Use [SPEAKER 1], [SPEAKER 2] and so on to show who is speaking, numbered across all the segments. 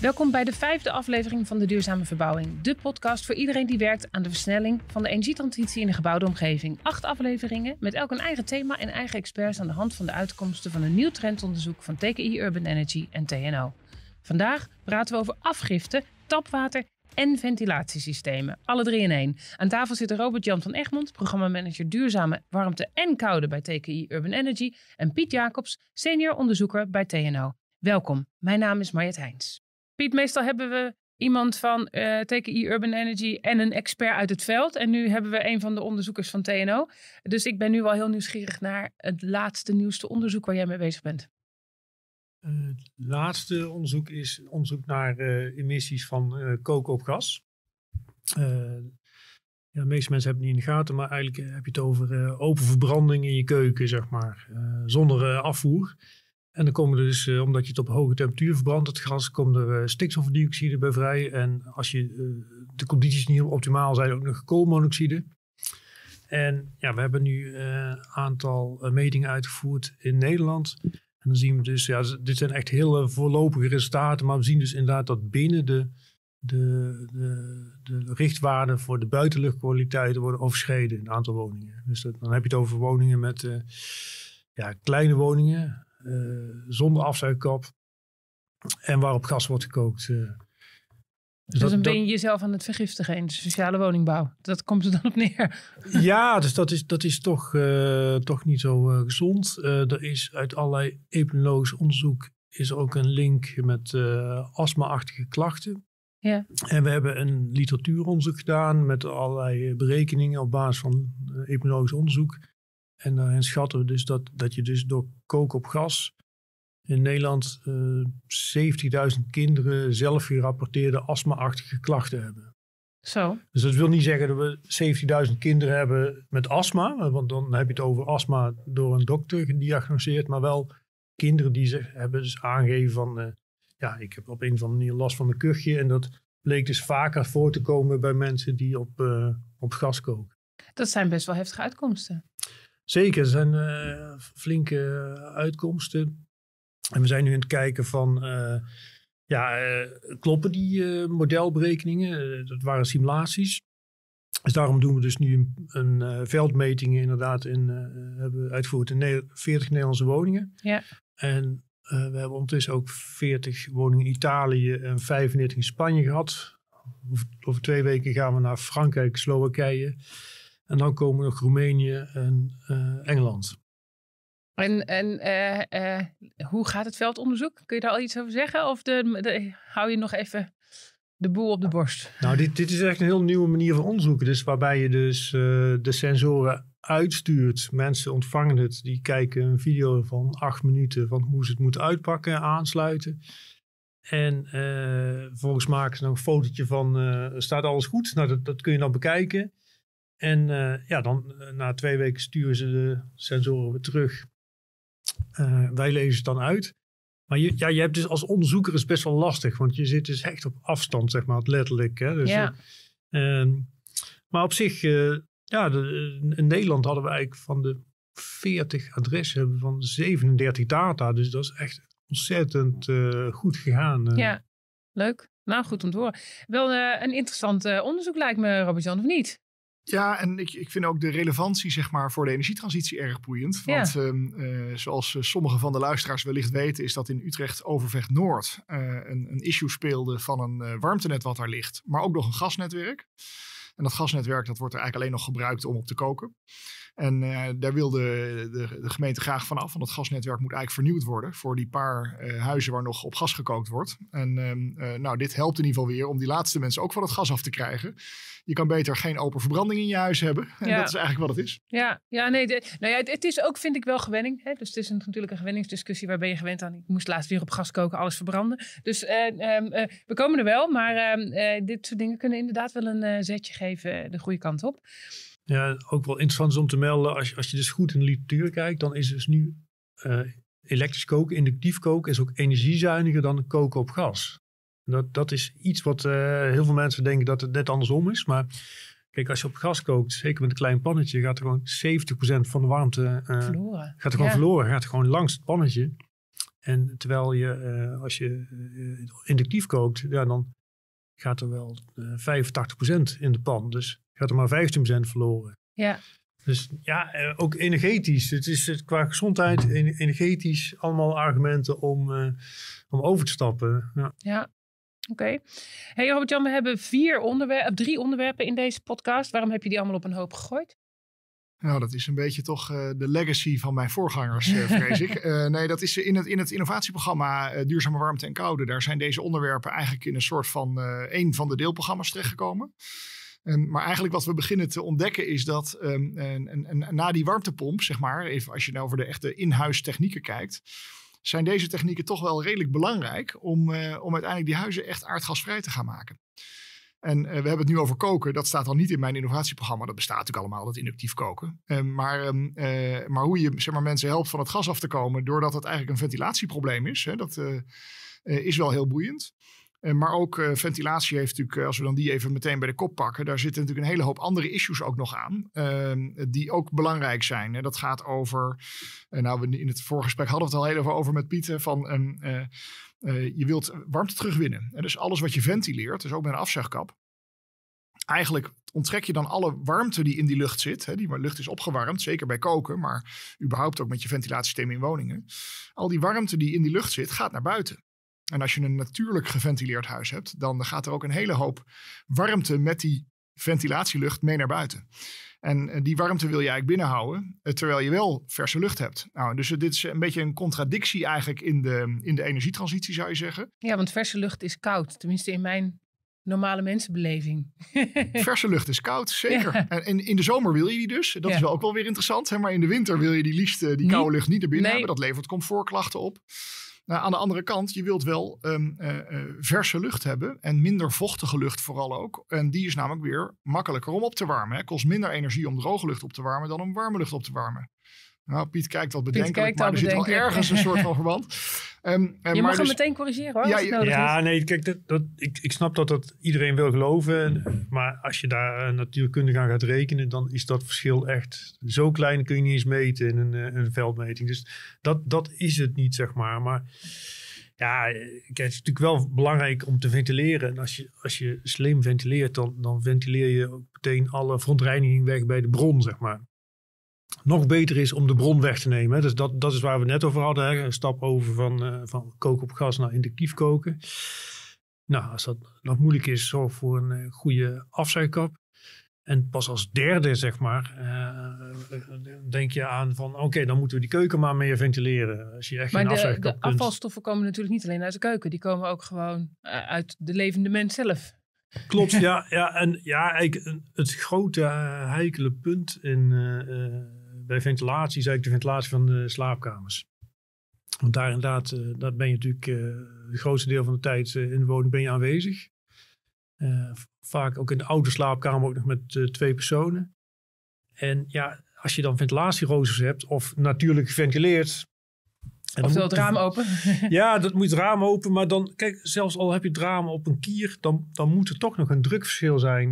[SPEAKER 1] Welkom bij de vijfde aflevering van de Duurzame Verbouwing. De podcast voor iedereen die werkt aan de versnelling van de energietransitie in de gebouwde omgeving. Acht afleveringen met elk een eigen thema en eigen experts aan de hand van de uitkomsten van een nieuw trendonderzoek van TKI Urban Energy en TNO. Vandaag praten we over afgifte, tapwater en ventilatiesystemen. Alle drie in één. Aan tafel zitten Robert-Jan van Egmond, programmamanager Duurzame Warmte en Koude bij TKI Urban Energy. En Piet Jacobs, senior onderzoeker bij TNO. Welkom, mijn naam is Mariet Heijns. Piet, meestal hebben we iemand van eh, TKI Urban Energy en een expert uit het veld. En nu hebben we een van de onderzoekers van TNO. Dus ik ben nu wel heel nieuwsgierig naar het laatste, nieuwste onderzoek waar jij mee bezig bent
[SPEAKER 2] het eh, laatste onderzoek is onderzoek naar eh, emissies van uh, eh, koken op gas. ja, de meeste mensen hebben het niet in de gaten, maar eigenlijk heb je het over open verbranding in je keuken, zeg maar, zonder afvoer. En dan komen er dus, omdat je het op hoge temperatuur verbrandt, het gas, komt er stikstofdioxide bij vrij. En als je, de condities niet optimaal zijn, ook nog koolmonoxide. En ja, we hebben nu een aantal metingen uitgevoerd in Nederland en dan zien we dus, ja, dit zijn echt hele voorlopige resultaten, maar we zien dus inderdaad dat binnen de, de, de, de richtwaarden voor de buitenluchtkwaliteit worden overschreden in het aantal woningen. Dus dat, dan heb je het over woningen met eh, ja, kleine woningen, eh, zonder afzuigkap en waarop gas wordt gekookt. Eh. Dus, dus dan ben je
[SPEAKER 1] jezelf aan het vergiftigen in de sociale woningbouw. Dat komt er dan op neer.
[SPEAKER 2] Ja, dus dat is, dat is toch, eh, toch niet zo eh, gezond. Uh, er is uit allerlei epidemiologisch onderzoek is ook een link met astma-achtige klachten. Ja. En we hebben een literatuuronderzoek gedaan met allerlei berekeningen op basis van epidemiologisch onderzoek. En daarin schatten we dus dat, dat je dus door koken op gas in Nederland uh, eh, 70.000 kinderen zelf gerapporteerde astma-achtige klachten hebben. Zo. Dus dat wil niet zeggen dat we 70.000 kinderen hebben met astma, want dan heb je het over astma door een dokter gediagnosticeerd, maar wel kinderen die ze hebben dus aangegeven van, eh, ja, ik heb op een of andere manier last van een kuchje en dat bleek dus vaker voor te komen bij mensen die op, eh, op gas koken.
[SPEAKER 1] Dat zijn best wel heftige uitkomsten.
[SPEAKER 2] Zeker, dat zijn flinke uitkomsten. En we zijn nu aan het kijken van, eh, ja, eh, kloppen die eh, modelberekeningen? dat waren simulaties. Dus daarom doen we dus nu een, veldmeting inderdaad in, hebben uitgevoerd in 40 Nederlandse woningen. Ja. En we hebben ondertussen ook 40 woningen in Italië en 35 in Spanje gehad. Over, twee weken gaan we naar Frankrijk, Slowakije. En dan komen nog Roemenië en Engeland.
[SPEAKER 1] En, en eh, eh, hoe gaat het veldonderzoek? Kun je daar al iets over zeggen? Of de, hou je nog even de boel op
[SPEAKER 2] de borst? Nou, dit, dit is echt een heel nieuwe manier van onderzoeken. Dus waarbij je dus eh, de sensoren uitstuurt. Mensen ontvangen het. Die kijken een video van acht minuten van hoe ze het moeten uitpakken, aansluiten. En volgens maken ze dan een fotootje van, staat alles goed? Nou, dat, dat kun je dan bekijken. En ja, dan na twee weken sturen ze de sensoren weer terug. Eh, wij lezen het dan uit. Maar je, ja, je hebt dus als onderzoeker is best wel lastig, want je zit dus echt op afstand, zeg maar, letterlijk. Hè? Dus, ja. Eh, ehm, maar op zich, eh, ja, in Nederland hadden we eigenlijk van de 40 adressen van 37 data. Dus dat is echt ontzettend goed gegaan. Ja,
[SPEAKER 3] leuk. Nou, goed om te horen. Wel een interessant onderzoek lijkt me, Jan of niet? Ja, en ik, ik vind ook de relevantie zeg maar, voor de energietransitie erg boeiend. Want ehm, eh, zoals eh, sommige van de luisteraars wellicht weten, is dat in Utrecht Overvecht Noord eh, een, een, issue speelde van een warmtenet wat daar ligt, maar ook nog een gasnetwerk. En dat gasnetwerk dat wordt er eigenlijk alleen nog gebruikt om op te koken. En eh, daar wilde de, de, gemeente graag van af, want het gasnetwerk moet eigenlijk vernieuwd worden voor die paar eh, huizen waar nog op gas gekookt wordt. En ehm, eh, nou, dit helpt in ieder geval weer om die laatste mensen ook van het gas af te krijgen. Je kan beter geen open verbranding in je huis hebben. En dat is eigenlijk wat het is.
[SPEAKER 1] Ja, ja nee, nou ja, het, is ook, vind ik, wel gewenning. Hè? Dus het is natuurlijk een gewenningsdiscussie waar ben je gewend aan. Ik moest laatst weer op gas koken, alles verbranden. Dus ehm, we komen er wel, maar ehm, dit soort dingen kunnen inderdaad wel een zetje geven de goede kant
[SPEAKER 2] op ja, ook wel interessant is om te melden, als, als je dus goed in de literatuur kijkt, dan is dus nu eh, elektrisch koken, inductief koken, is ook energiezuiniger dan koken op gas. Dat, dat is iets wat eh, heel veel mensen denken dat het net andersom is. Maar kijk, als je op gas kookt, zeker met een klein pannetje, gaat er gewoon 70% van de warmte eh, verloren. Gaat er gewoon verloren, gaat er gewoon langs het pannetje. En terwijl je, als je inductief kookt, ja, dan gaat er wel 85% in de pan. Dus gaat er maar 15% verloren. Ja. Dus ja, eh, ook energetisch. Het is qua gezondheid, energetisch, allemaal argumenten om, eh, om over te stappen. Ja.
[SPEAKER 1] ja. Oké. Hey Robert-Jan, we hebben vier onderwerpen, drie onderwerpen in deze podcast. Waarom heb je die allemaal op een hoop gegooid?
[SPEAKER 3] Nou, dat is een beetje toch eh, de legacy van mijn voorgangers, vrees ik. nee, dat is in het, in het innovatieprogramma Duurzame Warmte en Koude. Daar zijn deze onderwerpen eigenlijk in een soort van één van de deelprogramma's terechtgekomen. Ehm, maar eigenlijk wat we beginnen te ontdekken is dat ehm, en, en, en na die warmtepomp, zeg maar, even als je nou over de echte in technieken kijkt, zijn deze technieken toch wel redelijk belangrijk om, eh, om uiteindelijk die huizen echt aardgasvrij te gaan maken. En eh, we hebben het nu over koken. Dat staat al niet in mijn innovatieprogramma. Dat bestaat natuurlijk allemaal, dat inductief koken. Ehm, maar, eh, maar hoe je zeg maar, mensen helpt van het gas af te komen, doordat het eigenlijk een ventilatieprobleem is, hè, dat is wel heel boeiend. Eh, maar ook eh, ventilatie heeft natuurlijk, eh, als we dan die even meteen bij de kop pakken, daar zitten natuurlijk een hele hoop andere issues ook nog aan, ehm, die ook belangrijk zijn. En dat gaat over, nou, in het gesprek hadden we het al heel even over met Pieter van ehm, je wilt warmte terugwinnen. dus alles wat je ventileert, dus ook met een afzegkap, eigenlijk onttrek je dan alle warmte die in die lucht zit. Hè, die lucht is opgewarmd, zeker bij koken, maar überhaupt ook met je ventilatiesysteem in woningen. Al die warmte die in die lucht zit, gaat naar buiten. En als je een natuurlijk geventileerd huis hebt, dan gaat er ook een hele hoop warmte met die ventilatielucht mee naar buiten. En eh, die warmte wil je eigenlijk binnenhouden, eh, terwijl je wel verse lucht hebt. Nou, dus eh, dit is een beetje een contradictie eigenlijk in de, in de energietransitie, zou je zeggen. Ja, want verse lucht is
[SPEAKER 1] koud, tenminste in mijn normale mensenbeleving.
[SPEAKER 3] Verse lucht is koud, zeker. En in, in, de zomer wil je die dus. Dat is wel ook wel weer interessant. Hè? Maar in de winter wil je die liefst die koude lucht niet naar binnen hebben. Dat levert comfortklachten op. Nou, aan de andere kant, je wilt wel ehm, eh, eh, verse lucht hebben en minder vochtige lucht vooral ook. En die is namelijk weer makkelijker om op te warmen. Het kost minder energie om droge lucht op te warmen dan om warme lucht op te warmen. Nou, Piet kijk al bedenkelijk, kijkt maar er zit wel ergens een soort van verband. Ehm, eh, je mag hem dus- meteen
[SPEAKER 1] corrigeren hoor, ja, als het nodig ja,
[SPEAKER 3] nee, kijk,
[SPEAKER 2] dat, dat, ik, ik snap dat dat iedereen wil geloven. Maar als je daar uh, natuurkundig aan gaat rekenen, dan is dat verschil echt zo klein, kun je niet eens meten in een, eh, een veldmeting. Dus dat, dat is het niet, zeg maar. Maar ja, kijk, het is natuurlijk wel belangrijk om te ventileren. En als je, als je slim ventileert, dan, dan ventileer je meteen alle verontreiniging weg bij de bron, zeg maar nog beter is om de bron weg te nemen. Dus dat, dat is waar we net over hadden. Een stap over van, eh, van koken op gas naar inductief koken. Nou, als dat nog moeilijk is, zorg voor een eh, goede afzuigkap. En pas als derde, zeg maar, eh, denk je aan van oké, dan moeten we die keuken maar meer ventileren. Als je echt maar geen de, de afvalstoffen
[SPEAKER 1] komen natuurlijk niet alleen uit de keuken. Die komen ook gewoon uit de levende mens zelf.
[SPEAKER 2] Klopt, ja. ja en ja, het grote heikele punt in bij ventilatie, ik, de ventilatie van de slaapkamers. Want daar inderdaad, uh, eh, daar ben je natuurlijk eh, het grootste deel van de tijd eh, in de woning ben je aanwezig. vaak ook in de oude slaapkamer, ook nog met twee personen. En ja, als je dan ventilatieroosters hebt of natuurlijk geventileerd. En of wel het raam open? ja, dat moet het raam open. Maar dan, kijk, zelfs al heb je het raam op een kier, dan, dan moet er toch nog een drukverschil zijn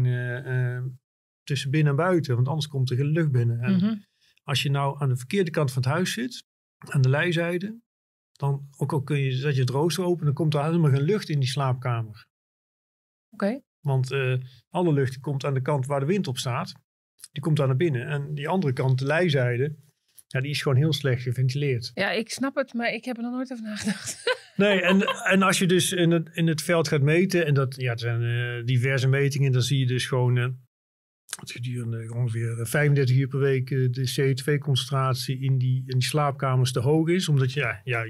[SPEAKER 2] tussen binnen en buiten. Want anders komt er geen lucht binnen. Mm als je nou aan de verkeerde kant van het huis zit, aan de lijzijde, dan ook al kun je, zet je het rooster open, dan komt er helemaal geen lucht in die slaapkamer. Oké. Want eh, alle lucht die komt aan de kant waar de wind op staat, die komt daar naar binnen. En die andere kant, de lijzijde, ja, die is gewoon heel slecht geventileerd.
[SPEAKER 1] Ja, ik snap het, maar ik heb er nog nooit over nagedacht.
[SPEAKER 2] Nee, en, en als je dus in het, in het veld gaat meten, en dat ja, het zijn eh, diverse metingen, dan zie je dus gewoon eh, gedurende ongeveer 35 eh, uur per week eh, de CO2-concentratie in die, in die slaapkamers te hoog is. Omdat je, ja, ja,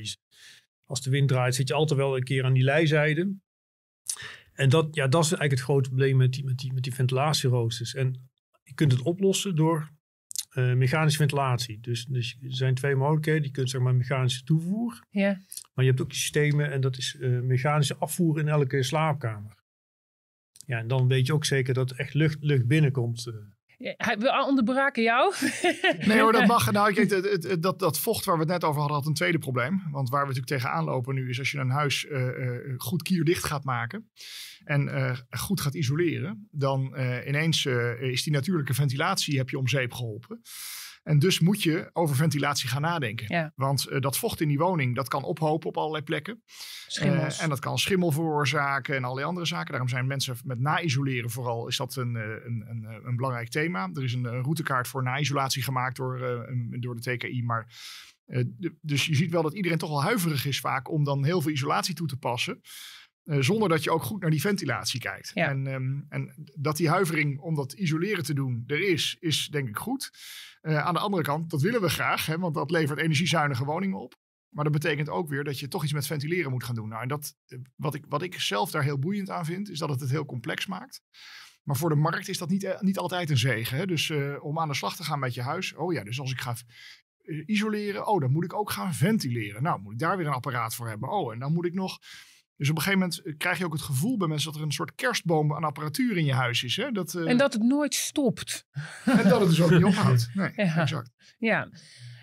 [SPEAKER 2] als de wind draait, zit je altijd wel een keer aan die lijzijde. En dat, ja, dat is eigenlijk het grote probleem met die, met die, met die ventilatieroosters. En je kunt het oplossen door eh, mechanische ventilatie. Dus, dus er zijn twee mogelijkheden. Je kunt zeg maar mechanische toevoer. Ja. Maar je hebt ook systemen en dat is mechanische afvoer in elke slaapkamer. Ja, en dan weet je ook zeker dat echt lucht, lucht binnenkomt.
[SPEAKER 3] Eh. we onderbraken jou. nee hoor, dat mag. Nou, het, dat, dat vocht waar we het net over hadden, had een tweede probleem. Want waar we natuurlijk tegenaan lopen nu is als je een huis eh, eh, goed kierdicht gaat maken en goed gaat isoleren, dan ineens is die natuurlijke ventilatie heb je om zeep geholpen. En dus moet je over ventilatie gaan nadenken. Want eh, dat vocht in die woning, dat kan ophopen op allerlei plekken. Eh, en dat kan schimmel veroorzaken en allerlei andere zaken. Daarom zijn mensen met na-isoleren vooral, is dat een, eh, een, een, een belangrijk thema. Er is een, routekaart voor na-isolatie gemaakt door, door de TKI, maar... dus je ziet wel dat iedereen toch wel huiverig is vaak om dan heel veel isolatie toe te passen. zonder dat je ook goed naar die ventilatie kijkt. En, ehm, en, dat die huivering om dat isoleren te doen er is, is denk ik goed. Eh, aan de andere kant, dat willen we graag, hè, want dat levert energiezuinige woningen op. Maar dat betekent ook weer dat je toch iets met ventileren moet gaan doen. Nou, en dat, eh, wat, ik, wat ik zelf daar heel boeiend aan vind, is dat het het heel complex maakt. Maar voor de markt is dat niet, eh, niet altijd een zegen. Hè? Dus om aan de slag te gaan met je huis. Oh ja, dus als ik ga isoleren, oh, dan moet ik ook gaan ventileren. Nou, moet ik daar weer een apparaat voor hebben. Oh, en dan moet ik nog dus op een gegeven moment eh, krijg je ook het gevoel bij mensen dat er een soort kerstboom aan apparatuur in je huis is. Hè? Dat, eh, En dat het nooit stopt. En dat het dus ook niet ophoudt. Nee, ja. exact.
[SPEAKER 1] Ja.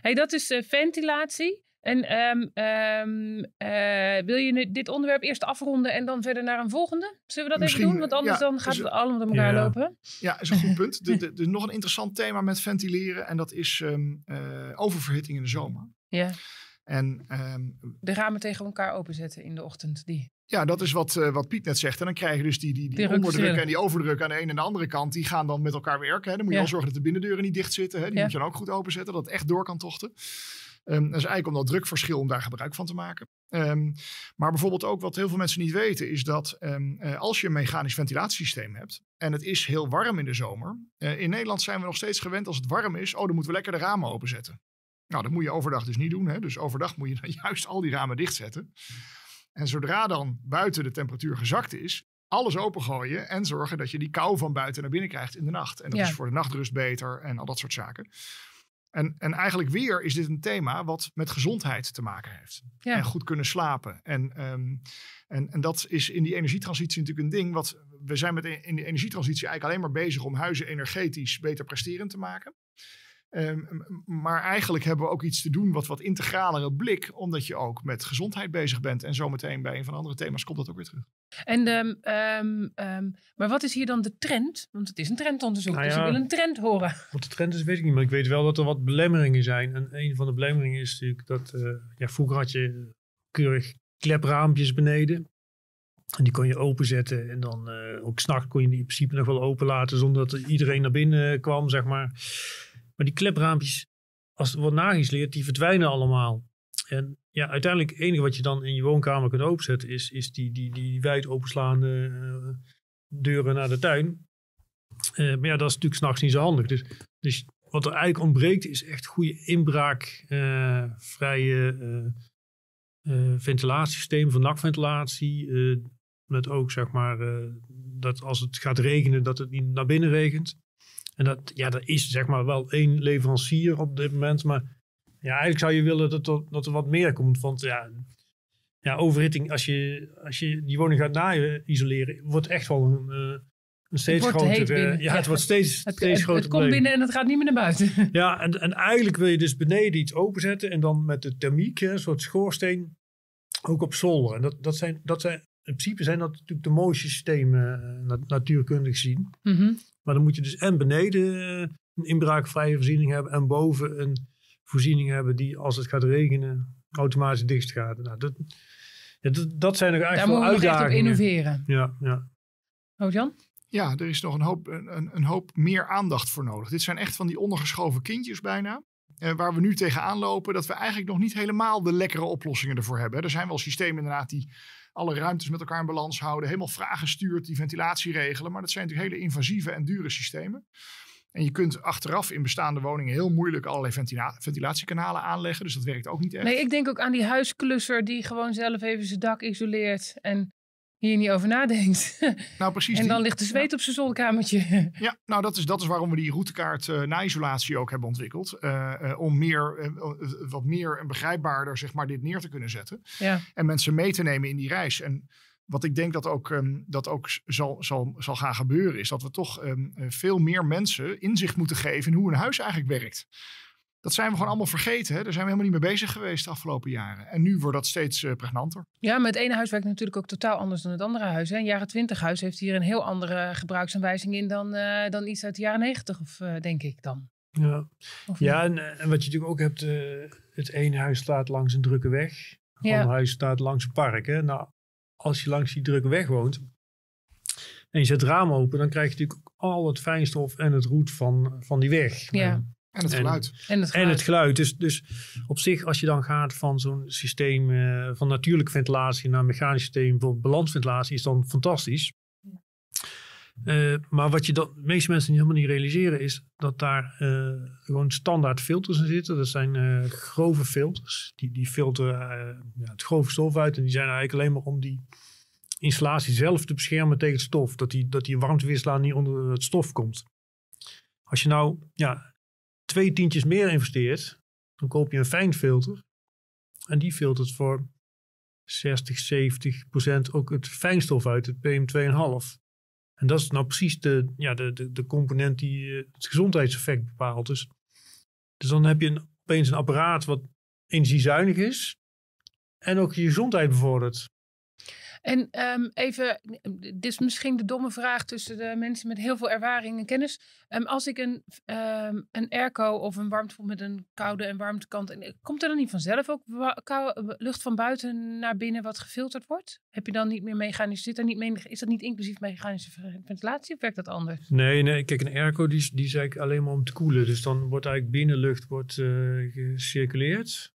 [SPEAKER 1] Hey, dat is eh, ventilatie. En ehm, ehm, wil je dit onderwerp eerst afronden en dan verder naar een volgende? Zullen we dat even doen? Want anders dan gaat het allemaal door elkaar lopen.
[SPEAKER 3] Ja, is een goed punt. nog een interessant thema met ventileren. En dat is ehm, oververhitting in de zomer. Ja. En, ehm, de ramen tegen elkaar openzetten in de ochtend, die. Ja, dat is wat, eh, wat Piet net zegt. En dan krijg je dus die, die, die, onderdruk en die overdruk aan de ene en de andere kant. Die gaan dan met elkaar werken. Hè. Dan moet je wel zorgen dat de binnendeuren niet dicht zitten. Hè. Die moet je dan ook goed openzetten, dat het echt door kan tochten. Ehm, dat is eigenlijk om dat drukverschil om daar gebruik van te maken. Ehm, maar bijvoorbeeld ook wat heel veel mensen niet weten, is dat eh, als je een mechanisch ventilatiesysteem hebt en het is heel warm in de zomer. Eh, in Nederland zijn we nog steeds gewend als het warm is, oh dan moeten we lekker de ramen openzetten. Nou, dat moet je overdag dus niet doen. Hè? Dus overdag moet je dan juist al die ramen dichtzetten. En zodra dan buiten de temperatuur gezakt is, alles opengooien en zorgen dat je die kou van buiten naar binnen krijgt in de nacht. En dat is voor de nachtrust beter en al dat soort zaken. En, en eigenlijk weer is dit een thema wat met gezondheid te maken heeft. En goed kunnen slapen. En, ehm, en, en dat is in die energietransitie natuurlijk een ding. Wat, we zijn met in de energietransitie eigenlijk alleen maar bezig om huizen energetisch beter presterend te maken. Ehm, maar eigenlijk hebben we ook iets te doen wat wat integralere blik, omdat je ook met gezondheid bezig bent. En zometeen bij een van de andere thema's komt dat ook weer terug.
[SPEAKER 1] En, ehm, ehm, maar wat is hier dan de trend? Want het is een trendonderzoek, nou dus ik wil een trend
[SPEAKER 2] horen. Wat de trend is, weet ik niet. Maar ik weet wel dat er wat belemmeringen zijn. En een van de belemmeringen is natuurlijk dat uh, ja, vroeger had je keurig klepraampjes beneden. En die kon je openzetten. En dan uh, ook s'nachts kon je die in principe nog wel open laten. Zonder dat iedereen naar binnen kwam, zeg maar. Maar die klepraampjes, als er wordt nagesleerd, die verdwijnen allemaal. En ja, uiteindelijk het enige wat je dan in je woonkamer kunt openzetten is, is die, die, die wijd openslaande eh, deuren naar de tuin. Eh, maar ja, dat is natuurlijk s'nachts niet zo handig. Dus, dus wat er eigenlijk ontbreekt is echt goede inbraakvrije uh, vrije eh, ventilatiesysteem van nachtventilatie. met ook zeg maar dat als het gaat regenen dat het niet naar binnen regent. En dat, ja, dat is zeg maar wel één leverancier op dit moment. Maar ja, eigenlijk zou je willen dat er, dat er wat meer komt. Want ja, ja, overhitting, als je, als je die woning gaat na-isoleren, wordt echt wel een, eh, een steeds groter. Eh, ja, het wordt steeds, het, steeds groter. Het komt binnen en het gaat niet meer naar buiten. Ja, en, en eigenlijk wil je dus beneden iets openzetten en dan met de thermiek, een soort schoorsteen, ook op zolder. En dat, dat, zijn, dat zijn, in principe zijn dat natuurlijk de mooiste systemen, eh, natuurkundig gezien. Mm maar dan moet je dus en beneden eh, een inbraakvrije voorziening hebben en boven een voorziening hebben die als het gaat regenen automatisch dicht gaat. Nou, dat, dat, zijn er eigenlijk Daar wel uitdagingen. Daar we echt innoveren. Ja, ja.
[SPEAKER 3] Oh, Jan? Ja, er is nog een hoop, een, een, hoop meer aandacht voor nodig. Dit zijn echt van die ondergeschoven kindjes bijna. Eh, waar we nu tegenaan lopen, dat we eigenlijk nog niet helemaal de lekkere oplossingen ervoor hebben. Er zijn wel systemen inderdaad die alle ruimtes met elkaar in balans houden, helemaal vragen stuurt, die ventilatie regelen. Maar dat zijn natuurlijk hele invasieve en dure systemen. En je kunt achteraf in bestaande woningen heel moeilijk allerlei ventilatiekanalen aanleggen. Dus dat werkt ook niet echt. Nee, ik
[SPEAKER 1] denk ook aan die huisklusser die gewoon zelf even zijn dak isoleert. En hier niet over nadenkt. Nou, precies. en dan ligt de zweet op zijn zolderkamertje.
[SPEAKER 3] ja, nou dat is, dat is waarom we die routekaart uh, na isolatie ook hebben ontwikkeld. Eh, eh, om meer, wat meer en begrijpbaarder zeg maar, dit neer te kunnen zetten. Ja. En mensen mee te nemen in die reis. En wat ik denk dat ook, ehm, dat ook zal, zal, zal gaan gebeuren, is dat we toch ehm, veel meer mensen inzicht moeten geven in hoe een huis eigenlijk werkt. Dat zijn we gewoon allemaal vergeten. Hè? Daar zijn we helemaal niet mee bezig geweest de afgelopen jaren. En nu wordt dat steeds eh, pregnanter.
[SPEAKER 1] Ja, maar het ene huis werkt natuurlijk ook totaal anders dan het andere huis. Hè? Een jaren 20 huis heeft hier een heel andere gebruiksaanwijzing in dan, eh, dan iets uit de jaren 90, of, eh, denk ik dan.
[SPEAKER 2] Ja, ja en, wat je natuurlijk ook hebt, het ene huis staat langs een drukke weg. Het ja. andere huis staat langs een park. Hè? Nou, als je langs die drukke weg woont, en je zet het raam open, dan krijg je natuurlijk al het fijnstof en het roet van, van die weg. Ja. En het geluid. En, het geluid. Dus, dus op zich, als je dan gaat van zo'n systeem eh, van natuurlijke ventilatie naar mechanisch systeem, voor balansventilatie, is dan fantastisch. Eh, maar wat je dan de meeste mensen helemaal niet realiseren is dat daar eh, gewoon standaard filters in zitten. Dat zijn grove filters. Die, die filteren ja, het grove stof uit. En die zijn eigenlijk alleen maar om die installatie zelf te beschermen tegen het stof. Dat die, dat die warmtewisselaar niet onder het stof komt. Als je nou ja, twee tientjes meer investeert, dan koop je een fijn filter. En die filtert voor 60, 70 procent ook het fijnstof uit, het PM2,5. En dat is nou precies de, ja, de, de, de component die eh, het gezondheidseffect bepaalt. Dus, dus dan heb je opeens een apparaat wat energiezuinig is en ook je gezondheid bevordert.
[SPEAKER 1] En ehm, even, dit is misschien de domme vraag tussen de mensen met heel veel ervaring en kennis. Um, als ik een, um, een airco of een warmtepomp met een koude en warmtekant, eh, komt er dan niet vanzelf ook koude, eh, lucht van buiten naar binnen wat gefilterd wordt? Heb je dan niet meer mechanisch, zit er niet mee, is dat niet inclusief mechanische ventilatie of werkt dat anders?
[SPEAKER 2] Nee, nee kijk, een airco die, die is eigenlijk alleen maar om te koelen. Dus dan wordt eigenlijk binnenlucht wordt, eh, gecirculeerd.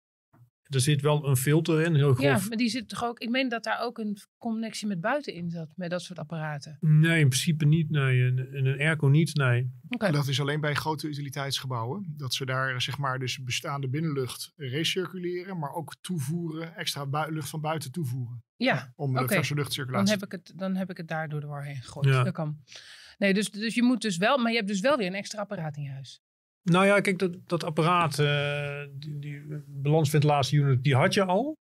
[SPEAKER 2] Er zit wel een filter in, heel grof. Ja, maar
[SPEAKER 1] die zit toch ook... Ik meen dat daar ook een connectie met buiten in zat, met dat soort apparaten.
[SPEAKER 2] Nee, in principe niet. Nee, in een airco niet, nee. Okay. Dat
[SPEAKER 3] is alleen bij grote utiliteitsgebouwen. Dat ze daar zeg maar dus bestaande binnenlucht recirculeren, maar ook toevoeren, extra lucht van buiten toevoeren. Ja, Om okay. de verse luchtcirculatie. Dan heb
[SPEAKER 1] ik het, dan heb ik
[SPEAKER 3] het daardoor doorheen
[SPEAKER 1] gegooid. Ja. Dat kan. Nee, dus, dus je moet dus wel, maar je hebt dus wel weer een extra apparaat in je huis.
[SPEAKER 2] Nou ja, kijk, dat, dat apparaat, eh, die, die balansventilatie-unit, die had je al.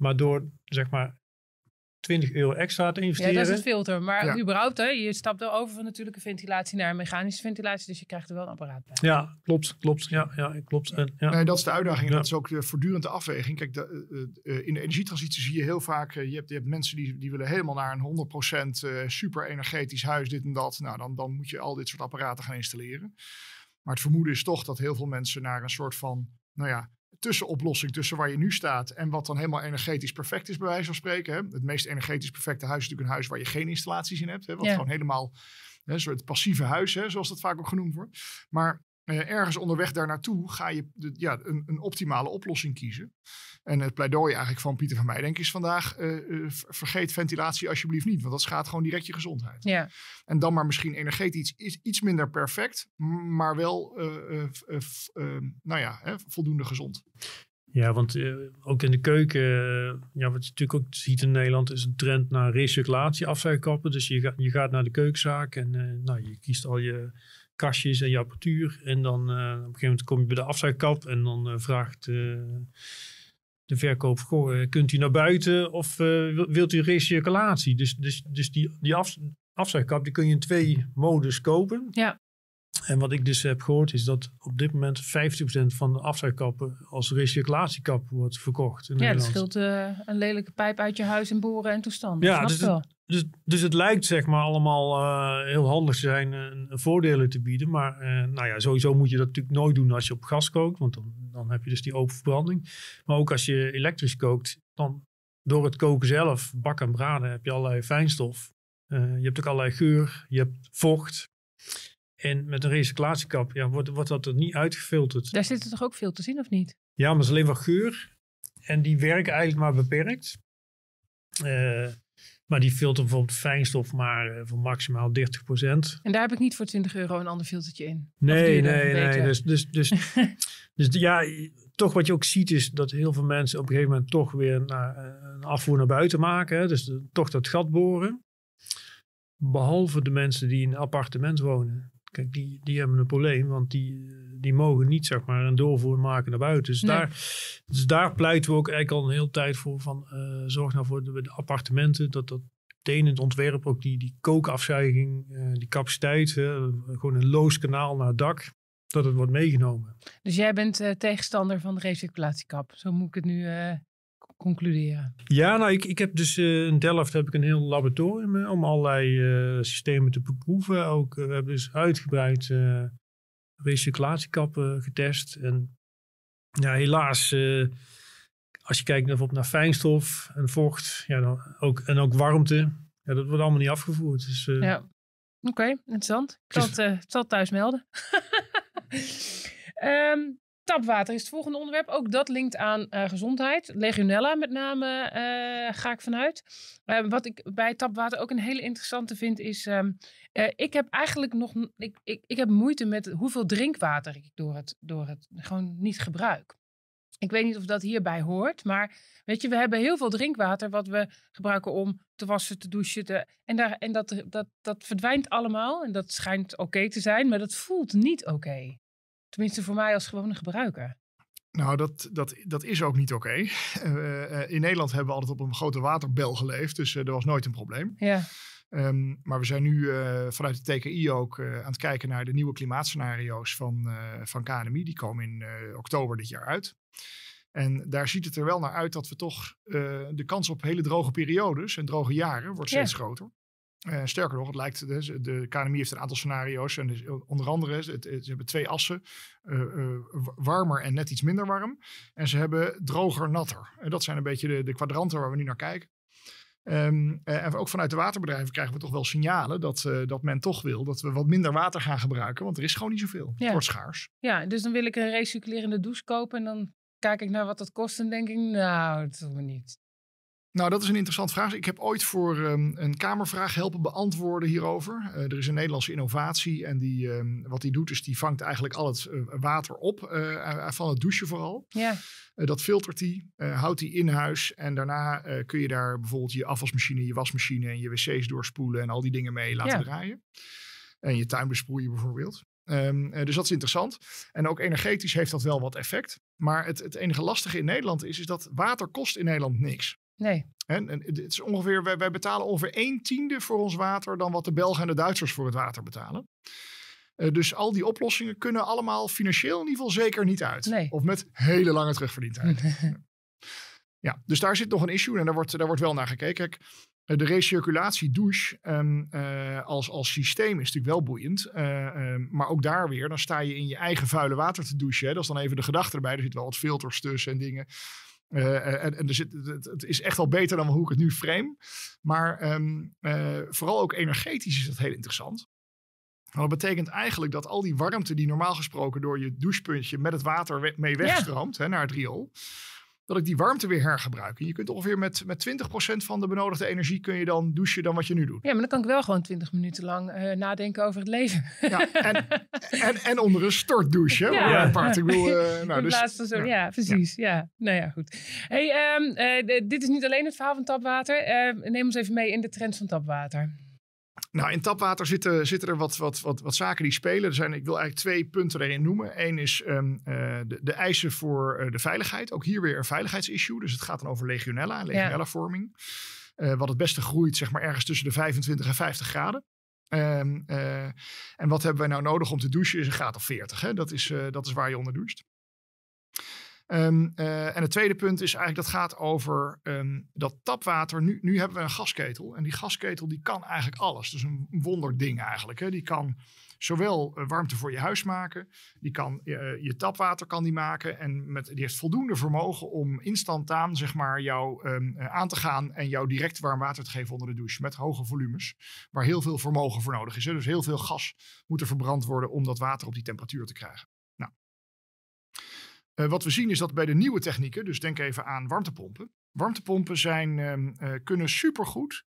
[SPEAKER 2] Maar door, zeg maar, 20 euro extra te investeren. Ja,
[SPEAKER 1] dat is het filter. Maar überhaupt, hè, je stapt wel over van natuurlijke ventilatie naar mechanische ventilatie. Dus je krijgt er wel
[SPEAKER 3] een apparaat bij. Ja, klopt. Klopt. Ja, ja klopt. En, ja. Nee, dat is de uitdaging. Ja. Dat is ook de voortdurende afweging. Kijk, eh, eh, in de energietransitie zie je heel vaak... je, hebt, je hebt mensen die, die willen helemaal naar een 100% super energetisch huis, dit en dat. Nou, dan, dan moet je al dit soort apparaten gaan installeren. Maar het vermoeden is toch dat heel veel mensen naar een soort van, nou ja, tussenoplossing tussen waar je nu staat en wat dan helemaal energetisch perfect is, bij wijze van spreken. Hè? Het meest energetisch perfecte huis is natuurlijk een huis waar je geen installaties in hebt. Hè? Wat gewoon helemaal, hè, soort passieve huis, hè, zoals dat vaak ook genoemd wordt. Maar eh, ergens onderweg daar naartoe ga je de, ja, een, een, optimale oplossing kiezen. En het pleidooi eigenlijk van Pieter van Meijenk is vandaag: eh, eh, vergeet ventilatie alsjeblieft niet, want dat schaadt gewoon direct je gezondheid. Ja. En dan maar misschien energetisch iets, iets minder perfect, maar wel nou ja, hè, voldoende gezond.
[SPEAKER 2] Ja, want ook in de keuken, ja, wat je natuurlijk ook ziet in Nederland, is een trend naar recirculatie, afzuigkappen. Dus je, ga, je gaat naar de keukenzaak en nou, je kiest al je kastjes en je apparatuur. En dan eh, op een gegeven moment kom je bij de afzuigkap en dan eh, vraagt eh, de verkoop, goh, kunt u naar buiten of wilt u recirculatie? Dus, dus, dus die, die afzuigkap die kun je in twee modus kopen. Ja. En wat ik dus heb gehoord is dat op dit moment 50% van de afzuigkappen als recirculatiekap wordt verkocht. In ja, dat scheelt
[SPEAKER 1] een lelijke pijp uit je huis en boren en toestanden. Ja, dus
[SPEAKER 2] dus, dus het lijkt zeg maar allemaal eh, heel handig te zijn eh, en voordelen te bieden. Maar eh, nou ja, sowieso moet je dat natuurlijk nooit doen als je op gas kookt. Want dan, dan heb je dus die open verbranding. Maar ook als je elektrisch kookt, dan door het koken zelf, bakken en braden, heb je allerlei fijnstof. je hebt ook allerlei geur, je hebt vocht. En met een recyclatiekap ja, wordt, wordt dat er niet uitgefilterd. Daar
[SPEAKER 1] zitten toch ook veel te zien of niet?
[SPEAKER 2] Ja, maar het is alleen maar geur. En die werken eigenlijk maar beperkt. Eh maar die filtert bijvoorbeeld fijnstof maar eh, voor maximaal 30%.
[SPEAKER 1] En daar heb ik niet voor 20 euro een ander filtertje in. Nee, nee,
[SPEAKER 2] nee. Dus, dus, dus, dus ja, toch wat je ook ziet is dat heel veel mensen op een gegeven moment toch weer naar, eh, een afvoer naar buiten maken. Dus toch dat gat boren. Behalve de mensen die in een appartement wonen. Kijk, die, die hebben een probleem, want die, die mogen niet zeg maar, een doorvoer maken naar buiten. Dus, daar, dus daar pleiten we ook eigenlijk al een hele tijd voor. Van, eh, zorg nou voor de, de appartementen, dat dat tenend ontwerp ook die, die kookafzuiging, eh, die capaciteit, gewoon een loos kanaal naar het dak, dat het wordt meegenomen.
[SPEAKER 1] Dus jij bent eh, tegenstander van de recirculatiekap, zo moet ik het nu concluderen?
[SPEAKER 2] Ja, nou, ik, ik heb dus uh, in Delft heb ik een heel laboratorium eh, om allerlei eh, systemen te beproeven. Ook, we hebben dus uitgebreid recyclatiekappen getest. En ja, helaas, als je kijkt op naar fijnstof en vocht ja, dan ook, en ook warmte, ja, dat wordt allemaal niet afgevoerd. Dus, ja,
[SPEAKER 1] oké, interessant. Ik zal, dus het, zal thuis melden. Ehm, Tapwater is het volgende onderwerp. Ook dat linkt aan eh, gezondheid. Legionella met name eh, ga ik vanuit. Eh, wat ik bij tapwater ook een hele interessante vind is... Ehm, ik heb eigenlijk nog... Ik, ik, ik heb moeite met hoeveel drinkwater ik door het, door het gewoon niet gebruik. Ik weet niet of dat hierbij hoort, maar weet je, we hebben heel veel drinkwater wat we gebruiken om te wassen, te douchen. en daar, en dat, dat, dat verdwijnt allemaal en dat schijnt oké te zijn, maar dat voelt niet oké. Tenminste voor mij als gewone gebruiker.
[SPEAKER 3] Nou, dat, dat, dat is ook niet oké. Eh, eh, in Nederland hebben we altijd op een grote waterbel geleefd, dus eh, er was nooit een probleem. Ja. Ehm, maar we zijn nu vanuit de TKI ook aan het kijken naar de nieuwe klimaatscenario's van, van KNMI. Die komen in oktober dit jaar uit. En daar ziet het er wel naar uit dat we toch de kans op hele droge periodes en droge jaren wordt steeds groter. Eh, sterker nog, het lijkt, dus, de KNMI heeft een aantal scenario's. En dus, eh, onder andere, ze hebben twee assen. Eh, warmer en net iets minder warm. En ze hebben droger, natter. En dat zijn een beetje de, de kwadranten waar we nu naar kijken. Ehm, en ook vanuit de waterbedrijven krijgen we toch wel signalen dat, dat men toch wil dat we wat minder water gaan gebruiken. Want er is gewoon niet zoveel. Het wordt schaars.
[SPEAKER 1] Ja, dus dan wil ik een recyclerende douche kopen en dan kijk ik naar wat dat kost en denk ik, nou, dat
[SPEAKER 3] doen we niet. Nou, dat is een interessant vraag. Ik heb ooit voor ehm, een Kamervraag helpen beantwoorden hierover. Eh, er is een Nederlandse innovatie en die, ehm, wat die doet is die vangt eigenlijk al het eh, water op, eh, van het douchen vooral. Ja. dat filtert die, houdt die in huis en daarna kun je daar bijvoorbeeld je afwasmachine, je wasmachine en je wc's doorspoelen en al die dingen mee laten draaien. En je tuin besproeien bijvoorbeeld. Ehm, dus dat is interessant. En ook energetisch heeft dat wel wat effect. Maar het, het enige lastige in Nederland is, is dat water kost in Nederland niks. Nee. En, en, het is ongeveer, wij, wij betalen ongeveer een tiende voor ons water dan wat de Belgen en de Duitsers voor het water betalen. Eh, dus al die oplossingen kunnen allemaal financieel in ieder geval zeker niet uit. Of met hele lange terugverdientijd. ja, dus daar zit nog een issue en daar wordt, daar wordt wel naar gekeken. Eh, de recirculatie douche ehm, eh, als, als systeem is natuurlijk wel boeiend. Ehm, maar ook daar weer, dan sta je in je eigen vuile water te douchen. Dat is dan even de gedachte erbij. Er zit wel wat filters tussen en dingen. Eh, eh, en, en er zit, het, is echt al beter dan hoe ik het nu frame. Maar ehm, eh, vooral ook energetisch is dat heel interessant. Want dat betekent eigenlijk dat al die warmte die normaal gesproken door je douchepuntje met het water mee wegstroomt hè, naar het riool dat ik die warmte weer hergebruik. En je kunt ongeveer met, met 20% van de benodigde energie kun je dan douchen dan wat je nu doet.
[SPEAKER 1] Ja, maar dan kan ik wel gewoon 20 minuten lang eh, nadenken over het leven. Ja, en,
[SPEAKER 3] en, en onder een stortdouche. Eh, nou, dus- ja. ja. ik bedoel, nou, dus, ja. precies.
[SPEAKER 1] Ja. nou ja, goed. Hey, ehm, eh, dit is niet alleen het verhaal van tapwater. Ehm, neem ons even mee in de trends van tapwater.
[SPEAKER 3] Nou, in tapwater zitten, zitten er wat, wat, wat, wat, zaken die spelen. Er zijn, ik wil eigenlijk twee punten erin noemen. Eén is ehm, eh, de, de, eisen voor eh, de veiligheid. Ook hier weer een veiligheidsissue. Dus het gaat dan over legionella, legionella-vorming. Eh, wat het beste groeit, zeg maar ergens tussen de 25 en 50 graden. Ehm, en wat hebben wij nou nodig om te douchen is een graad of 40. Hè? Dat, is, dat is waar je onder doucht. Ehm, eh, en het tweede punt is eigenlijk, dat gaat over ehm, dat tapwater. Nu, nu hebben we een gasketel en die gasketel die kan eigenlijk alles. Dus een wonderding eigenlijk. Hè. Die kan zowel eh, warmte voor je huis maken, die kan eh, je tapwater kan die maken en met, die heeft voldoende vermogen om instantaan zeg maar jou ehm, aan te gaan en jou direct warm water te geven onder de douche met hoge volumes, waar heel veel vermogen voor nodig is. Dus heel veel gas moet er verbrand worden om dat water op die temperatuur te krijgen. Eh, wat we zien is dat bij de nieuwe technieken, dus denk even aan warmtepompen. Warmtepompen zijn, ehm, eh, kunnen supergoed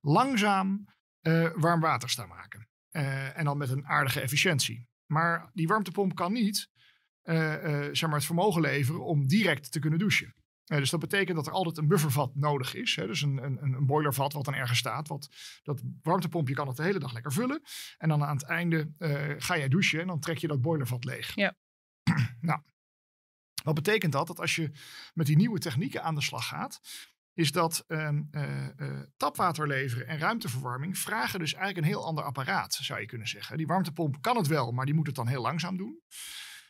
[SPEAKER 3] langzaam eh, warm water staan maken. en dan met een aardige efficiëntie. Maar die warmtepomp kan niet zeg maar het vermogen leveren om direct te kunnen douchen. dus dat betekent dat er altijd een buffervat nodig is. Hè? Dus een, een, een, boilervat wat dan ergens staat. Wat, dat warmtepompje kan het de hele dag lekker vullen. En dan aan het einde ga jij douchen en dan trek je dat boilervat leeg. Ja. nou, wat betekent dat? Dat als je met die nieuwe technieken aan de slag gaat, is dat um, tapwater leveren en ruimteverwarming vragen dus eigenlijk een heel ander apparaat, zou je kunnen zeggen. Die warmtepomp kan het wel, maar die moet het dan heel langzaam doen.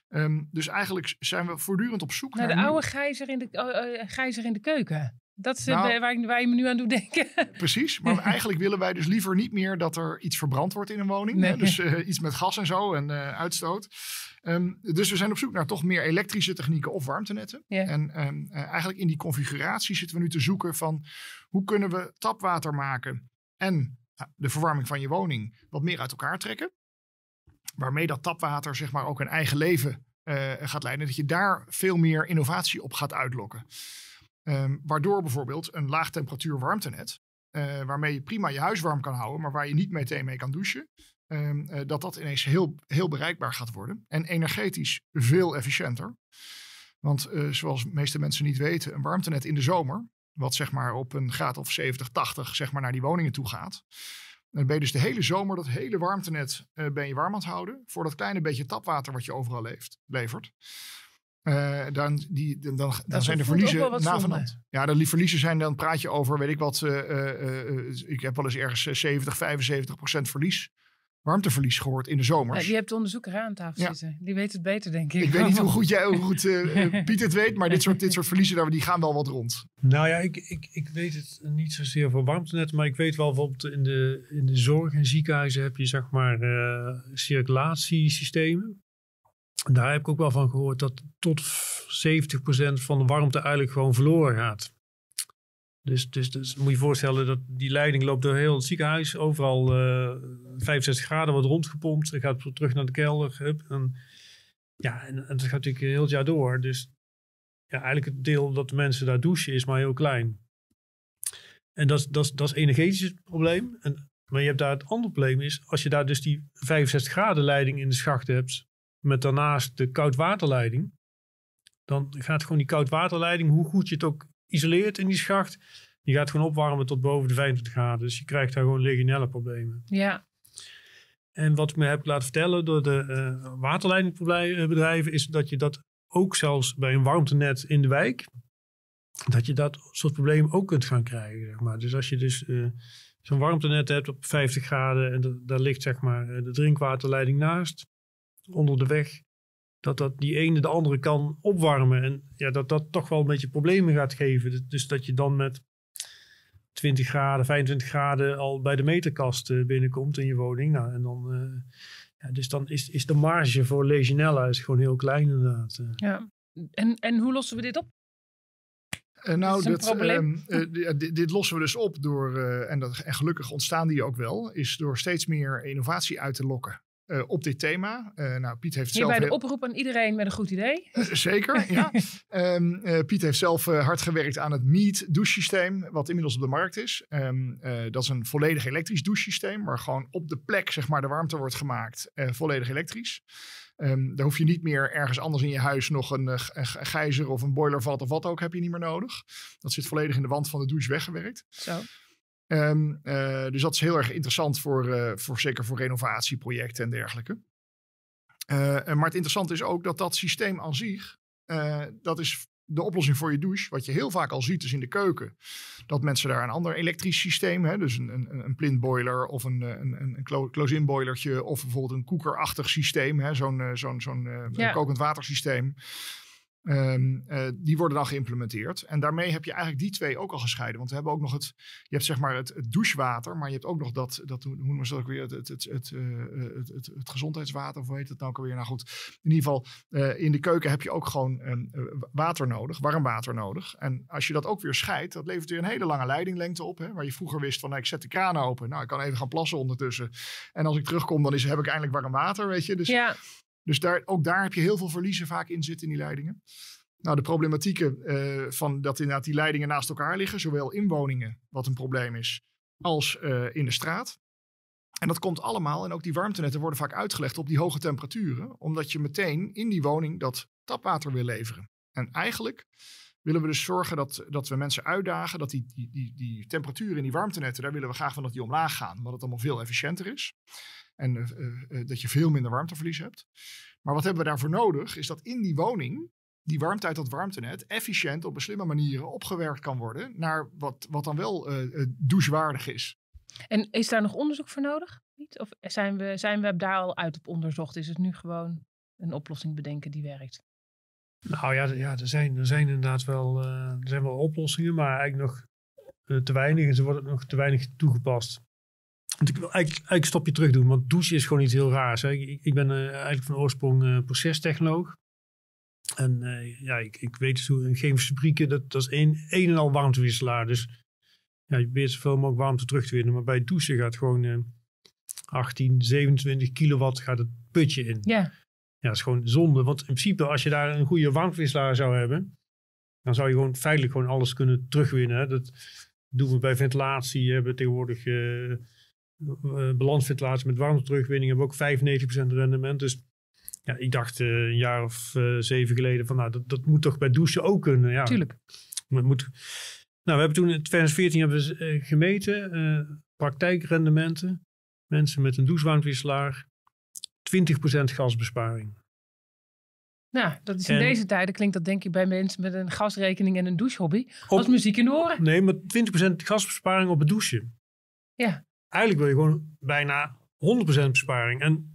[SPEAKER 3] Ehm, dus eigenlijk zijn we voortdurend op zoek naar... de oude
[SPEAKER 1] gijzer in de, uh, gijzer in de keuken. Dat is eh, nou.
[SPEAKER 3] waar, je me nu aan doet denken. Precies, maar eigenlijk willen wij dus liever niet meer dat er iets verbrand wordt in een woning. Hè? Dus eh, iets met gas en zo en eh, uitstoot. Ehm, dus we zijn op zoek naar toch meer elektrische technieken of warmtenetten. En ehm, eigenlijk in die configuratie zitten we nu te zoeken van hoe kunnen we tapwater maken en de verwarming van je woning wat meer uit elkaar trekken. Waarmee dat tapwater zeg maar ook een eigen leven gaat leiden. Dat je daar veel meer innovatie op gaat uitlokken. Ehm, waardoor bijvoorbeeld een laagtemperatuur warmtenet, eh, waarmee je prima je huis warm kan houden, maar waar je niet meteen mee kan douchen, ehm, eh, dat dat ineens heel, heel bereikbaar gaat worden. En energetisch veel efficiënter. Want eh, zoals de meeste mensen niet weten, een warmtenet in de zomer, wat zeg maar op een graad of 70, 80 zeg maar naar die woningen toe gaat. Dan ben je dus de hele zomer dat hele warmtenet ben je warm aan het houden voor dat kleine beetje tapwater wat je overal leeft, levert. Eh, dan, die, dan, dan, zijn de verliezen na Ja, de verliezen zijn, dan praat je over, weet ik wat, eh, eh, ik heb wel eens ergens 70, 75 procent verlies. Warmteverlies gehoord in de zomers. Ja, je
[SPEAKER 1] hebt onderzoeker aan tafel zitten. Die weet het beter,
[SPEAKER 3] denk ik. Ik weet niet hoe goed, jij, hoe goed Piet het weet, maar dit soort, dit soort verliezen die gaan wel wat rond.
[SPEAKER 2] Nou ja, ik, ik, ik weet het niet zozeer voor warmtenet, maar ik weet wel bijvoorbeeld in de, in de zorg en ziekenhuizen heb je zeg maar circulatiesystemen daar heb ik ook wel van gehoord dat tot 70% van de warmte eigenlijk gewoon verloren gaat. Dus, dus, dus moet je voorstellen dat die leiding loopt door heel het ziekenhuis. Overal uh, eh, 65 graden wordt rondgepompt. Dan gaat terug naar de kelder. Hup, en, ja, en, dat gaat natuurlijk heel het jaar door. Dus ja, eigenlijk het deel dat de mensen daar douchen is maar heel klein. En dat, dat, dat is energetisch het probleem. En, maar je hebt daar het andere probleem is, als je daar dus die 65 graden leiding in de schacht hebt, met daarnaast de koudwaterleiding, dan gaat gewoon die koudwaterleiding, hoe goed je het ook isoleert in die schacht, die gaat gewoon opwarmen tot boven de 25 graden. Dus je krijgt daar gewoon legionelle problemen. Ja. En wat ik me heb laten vertellen door de eh, waterleidingbedrijven, is dat je dat ook zelfs bij een warmtenet in de wijk, dat je dat soort problemen ook kunt gaan krijgen. Zeg maar. Dus als je dus eh, zo'n warmtenet hebt op 50 graden en daar ligt zeg maar, eh, de drinkwaterleiding naast, onder de weg. Dat, dat die ene de andere kan opwarmen. En ja, dat dat toch wel een beetje problemen gaat geven. Dus dat je dan met 20 graden, 25 graden al bij de meterkast eh, binnenkomt in je woning. Nou, en dan, eh, ja, dus dan is, is de marge voor legionella is gewoon heel klein inderdaad. Eh. Ja. En, en hoe lossen we dit op?
[SPEAKER 3] Uh, nou, dat, probleem. Ehm, dit, lossen we dus op door, en, dat, en gelukkig ontstaan die ook wel, is door steeds meer innovatie uit te lokken. Eh, op dit thema. Uh, nou, Piet heeft Hierbij zelf... bij de
[SPEAKER 1] oproep aan iedereen met een goed idee.
[SPEAKER 3] Eh, zeker, ja. Ehm, Piet heeft zelf hard gewerkt aan het Meet douchesysteem, wat inmiddels op de markt is. Ehm, dat is een volledig elektrisch douchesysteem, waar gewoon op de plek zeg maar, de warmte wordt gemaakt, volledig elektrisch. Ehm, daar hoef je niet meer ergens anders in je huis nog een, een, gijzer of een boilervat of wat ook heb je niet meer nodig. Dat zit volledig in de wand van de douche weggewerkt. Zo. Um, dus dat is heel erg interessant voor, eh, voor zeker voor renovatieprojecten en dergelijke. Eh, maar het interessante is ook dat dat systeem aan zich, dat is de oplossing voor je douche. Wat je heel vaak al ziet is in de keuken. Dat mensen daar een ander elektrisch systeem, hè, dus een, een, een plintboiler of een, een, een close-in boilertje of bijvoorbeeld een koekerachtig systeem, zo'n zo'n zo'n kokend watersysteem. Ehm, eh, die worden dan geïmplementeerd. En daarmee heb je eigenlijk die twee ook al gescheiden. Want we hebben ook nog het, je hebt zeg maar het, douchewater, maar je hebt ook nog dat, dat hoe noemen ze dat ook weer, het, het, het, het, eh, het, het, gezondheidswater, of hoe heet het nou ook alweer? Nou goed, in ieder geval, eh, in de keuken heb je ook gewoon ehm, water nodig, warm water nodig. En als je dat ook weer scheidt, dat levert weer een hele lange leidinglengte op. Hè, waar je vroeger wist van, nou, ik zet de kraan open, nou, ik kan even gaan plassen ondertussen. En als ik terugkom, dan is, heb ik eindelijk warm water, weet je. Dus ja. Dus daar, ook daar heb je heel veel verliezen vaak in zitten in die leidingen. Nou, de problematieken eh, van dat inderdaad die leidingen naast elkaar liggen, zowel in woningen, wat een probleem is, als eh, in de straat. En dat komt allemaal, en ook die warmtenetten worden vaak uitgelegd op die hoge temperaturen, omdat je meteen in die woning dat tapwater wil leveren. En eigenlijk willen we dus zorgen dat, dat we mensen uitdagen, dat die, die, die, die temperaturen in die warmtenetten, daar willen we graag van dat die omlaag gaan, omdat het allemaal veel efficiënter is. En eh, eh, eh, dat je veel minder warmteverlies hebt. Maar wat hebben we daarvoor nodig? Is dat in die woning die warmte uit dat warmtenet efficiënt op een slimme manier opgewerkt kan worden naar wat, wat dan wel uh, douchewaardig is. En is daar
[SPEAKER 1] nog onderzoek voor nodig? Of zijn we, zijn we daar al uit op onderzocht? Is het nu gewoon een oplossing bedenken die werkt?
[SPEAKER 2] Nou ja, ja er, zijn, er zijn inderdaad wel, er zijn wel oplossingen, maar eigenlijk nog te weinig en ze worden nog te weinig toegepast ik wil eigenlijk, een stapje terug doen, want douchen is gewoon iets heel raars. Hè. Ik, ik, ben eh, eigenlijk van oorsprong uh, procestechnoloog. En eh, ja, ik, ik, weet zo dus in chemische fabrieken, dat, dat is een, een en al warmtewisselaar. Dus ja, je probeert zoveel mogelijk warmte terug te winnen. Maar bij douchen gaat gewoon 18, 27 kilowatt gaat het putje in. Ja. Ja, dat is gewoon zonde. Want in principe, als je daar een goede warmtewisselaar zou hebben, dan zou je gewoon feitelijk gewoon alles kunnen terugwinnen. Dat doen we bij ventilatie. We hebben tegenwoordig eh, balansventilatie met warmte-terugwinning hebben we ook 95% rendement. Dus ja, ik dacht eh, een jaar of eh, zeven geleden van nou, dat, dat moet toch bij douchen ook kunnen. Ja. Tuurlijk. Maar moet, nou, we hebben toen in 2014 hebben we, gemeten praktijkrendementen. Mensen met een douchewarmtewisselaar 20% gasbesparing.
[SPEAKER 1] Nou, dat is in deze tijden klinkt dat denk ik bij mensen met een gasrekening en een douchehobby
[SPEAKER 2] als muziek in de oren. Nee, maar 20% gasbesparing op het douchen. Ja eigenlijk wil je gewoon bijna 100% besparing. En,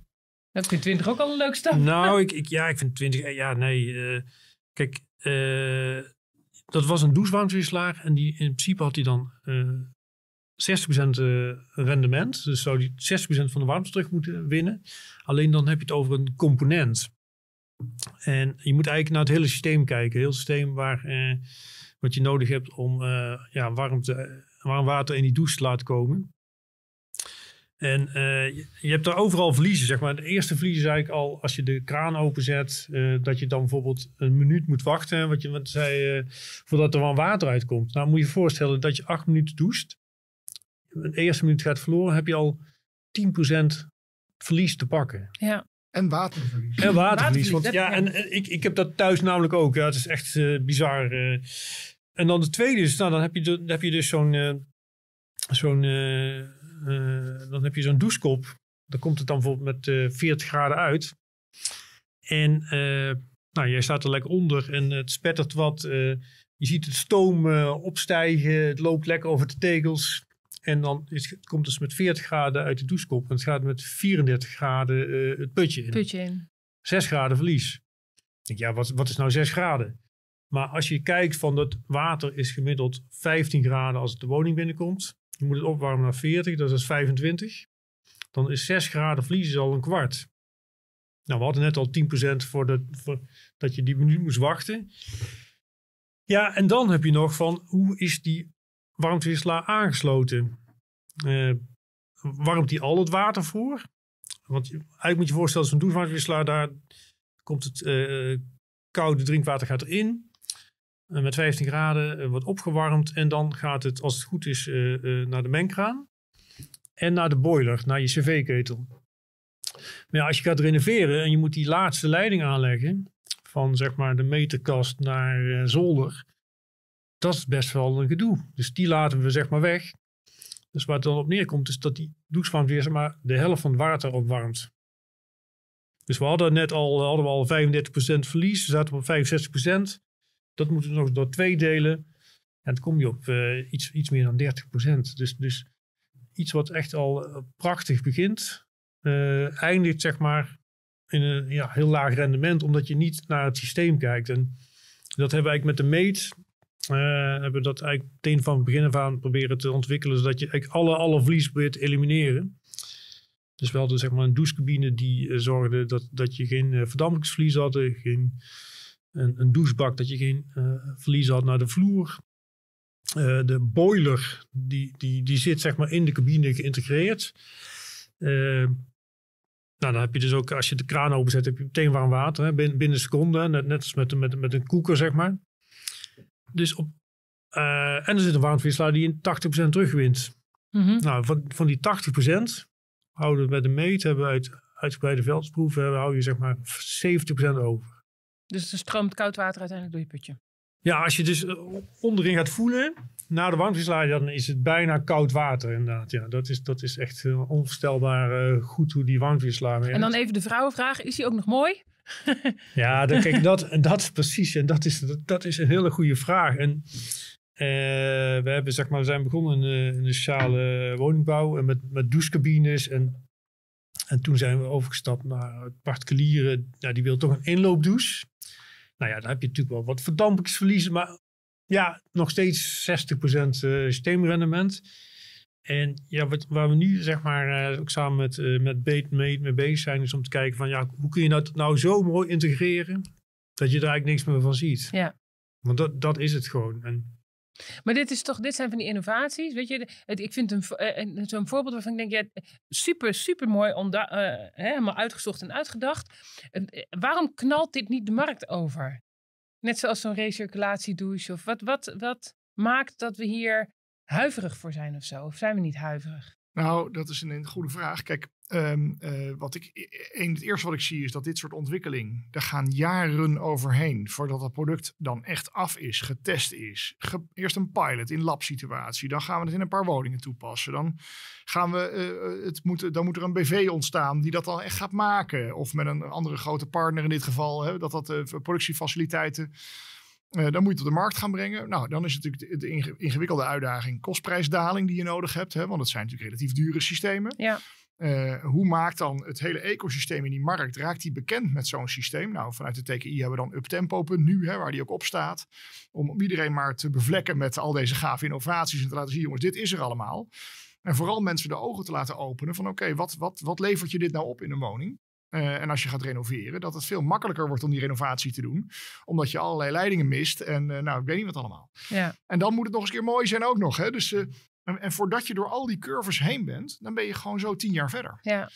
[SPEAKER 2] dat vind 20 ook al een leuk stap. Nou, ik, ik, ja, ik vind 20, eh, ja, nee. Eh, kijk, eh, dat was een douchewarmteslaag en die, in principe had hij dan 60% rendement. Dus zou die 60% van de warmte terug moeten winnen. Alleen dan heb je het over een component. En je moet eigenlijk naar het hele systeem kijken. Heel systeem waar, wat je nodig hebt om ja, warmte, warm water in die douche te laten komen. En eh, je hebt daar overal verliezen, zeg maar. De eerste verlies is eigenlijk al als je de kraan openzet, eh, dat je dan bijvoorbeeld een minuut moet wachten, wat je wat zei, eh, voordat er wel water uitkomt. Nou moet je je voorstellen dat je acht minuten doucht, De eerste minuut gaat verloren, heb je al 10% verlies te pakken.
[SPEAKER 3] Ja. En waterverlies. En waterverlies. Want, ja, en
[SPEAKER 2] ik, ik heb dat thuis namelijk ook. Ja, het is echt bizar. en dan de tweede is, nou, dan heb je, dan heb je dus zo'n zo'n eh, dan heb je zo'n douchekop. Dan komt het dan bijvoorbeeld met 40 eh, graden uit. En eh, nou, jij staat er lekker onder en het spettert wat. je ziet het stoom opstijgen. Het loopt lekker over de tegels. En dan is, het komt dus met 40 graden uit de douchekop. En het gaat met 34 graden het putje in. Putje in. 6 graden verlies. denk, ja, wat, wat is nou 6 graden? Maar als je kijkt van dat water is gemiddeld 15 graden als het de woning binnenkomt. Je moet het opwarmen naar 40, dat is 25. Dan is 6 graden verlies al een kwart. Nou, we hadden net al 10% voor, de, voor dat je die minuut moest wachten. Ja, en dan heb je nog van hoe is die warmtewisselaar aangesloten? Eh, warmt die al het water voor? Want eigenlijk moet je voorstellen, zo'n douchewarmtewisselaar, daar komt het eh, koude drinkwater gaat erin. Eh, met 15 graden, eh, wordt opgewarmd en dan gaat het, als het goed is, eh, naar de mengkraan en naar de boiler, naar je cv-ketel. Maar ja, als je gaat renoveren en je moet die laatste leiding aanleggen, van zeg maar de meterkast naar zolder, dat is best wel een gedoe. Dus die laten we zeg maar weg. Dus waar het dan op neerkomt, is dat die douchepan weer zeg maar, de helft van het water opwarmt. Dus we hadden net al, hadden we al 35% verlies, we zaten op 65%. Dat moeten we nog door twee delen. En dan kom je op eh, iets, iets meer dan 30 procent. Dus, dus iets wat echt al eh, prachtig begint, eh, eindigt zeg maar in een ja, heel laag rendement, omdat je niet naar het systeem kijkt. En dat hebben we eigenlijk met de meet, hebben we dat eigenlijk meteen van het begin af aan proberen te ontwikkelen, zodat je eigenlijk alle, alle verlies probeert elimineren. Dus wel hadden zeg maar een douchecabine die zorgde dat, dat je geen verdampingsverlies had, geen een, een douchebak, dat je geen uh, verlies had naar de vloer. Eh, de boiler, die, die, die zit zeg maar in de cabine geïntegreerd. Eh, nou, dan heb je dus ook, als je de kraan openzet, heb je meteen warm water. Hè, binnen, binnen seconden, net, net als met, met, met een koeker, zeg maar. Dus op, en er zit een warmteverslader die in 80% terugwint. Mm Nou, van, van die 80% houden we met de meet, hebben we uit uitgebreide veldsproeven, houden je zeg maar 70% over.
[SPEAKER 1] Dus er stroomt koud water uiteindelijk door je putje.
[SPEAKER 2] Ja, als je dus eh, onderin gaat voelen, na de warmteslider, dan is het bijna koud water inderdaad. Ja, dat is, dat is echt eh, onvoorstelbaar eh, goed hoe die werkt. En dan even
[SPEAKER 1] de vrouwenvraag, is die ook nog mooi?
[SPEAKER 2] ja, dan, kijk, dat, dat precies. En dat is, dat, is een hele goede vraag. En we, hebben, zeg maar, we zijn begonnen in, in de sociale woningbouw en met, met douchecabines en en toen zijn we overgestapt naar het particuliere. Nou, die wil toch een inloopdouche. Nou ja, dan heb je natuurlijk wel wat verdampingsverliezen, Maar ja, nog steeds 60% eh, systeemrendement. En ja, wat, waar we nu zeg maar eh, ook samen met, eh, met Beet mee, bezig zijn, is om te kijken van ja, hoe kun je dat nou zo mooi integreren dat je daar eigenlijk niks meer van ziet. Ja. Want dat, dat is het gewoon.
[SPEAKER 1] Maar dit, is toch, dit zijn van die innovaties. Weet je, ik vind eh, een, zo'n voorbeeld waarvan ik denk, ja, super, super mooi, eh, helemaal uitgezocht en uitgedacht. Eh, waarom knalt dit niet de markt over? Net zoals zo'n recirculatiedouche of wat, wat, wat maakt dat we hier
[SPEAKER 3] huiverig voor zijn of zo? Of zijn we niet huiverig? Nou, dat is een goede vraag. Kijk, Ehm, eh, wat ik, e, e, een, het eerste wat ik zie is dat dit soort ontwikkeling, daar gaan jaren overheen voordat dat product dan echt af is, getest is. eerst een pilot in lab-situatie, dan gaan we het in een paar woningen toepassen. Dan, gaan we, eh, eh, het moet, dan moet er een BV ontstaan die dat dan echt gaat maken. Of met een andere grote partner in dit geval, hè, dat dat de productiefaciliteiten dan moet je het op de markt gaan brengen. Nou, dan is het natuurlijk de ingewikkelde uitdaging kostprijsdaling die je nodig hebt. Hè? Want het zijn natuurlijk relatief dure systemen. Ja. Eh, hoe maakt dan het hele ecosysteem in die markt, raakt die bekend met zo'n systeem? Nou, vanuit de TKI hebben we dan uptempo.nu, hè, waar die ook op staat. Om iedereen maar te bevlekken met al deze gave innovaties en te laten zien, jongens, dit is er allemaal. En vooral mensen de ogen te laten openen van oké, wat, wat, wat levert je dit nou op in een woning? Eh, en als je gaat renoveren, dat het veel makkelijker wordt om die renovatie te doen. Omdat je allerlei leidingen mist en eh, nou, ik weet niet wat allemaal. Ja. En dan moet het nog eens keer mooi zijn ook nog. Hè? Dus uh, en voordat je door al die curves heen bent, dan ben je gewoon zo tien jaar verder. Ja.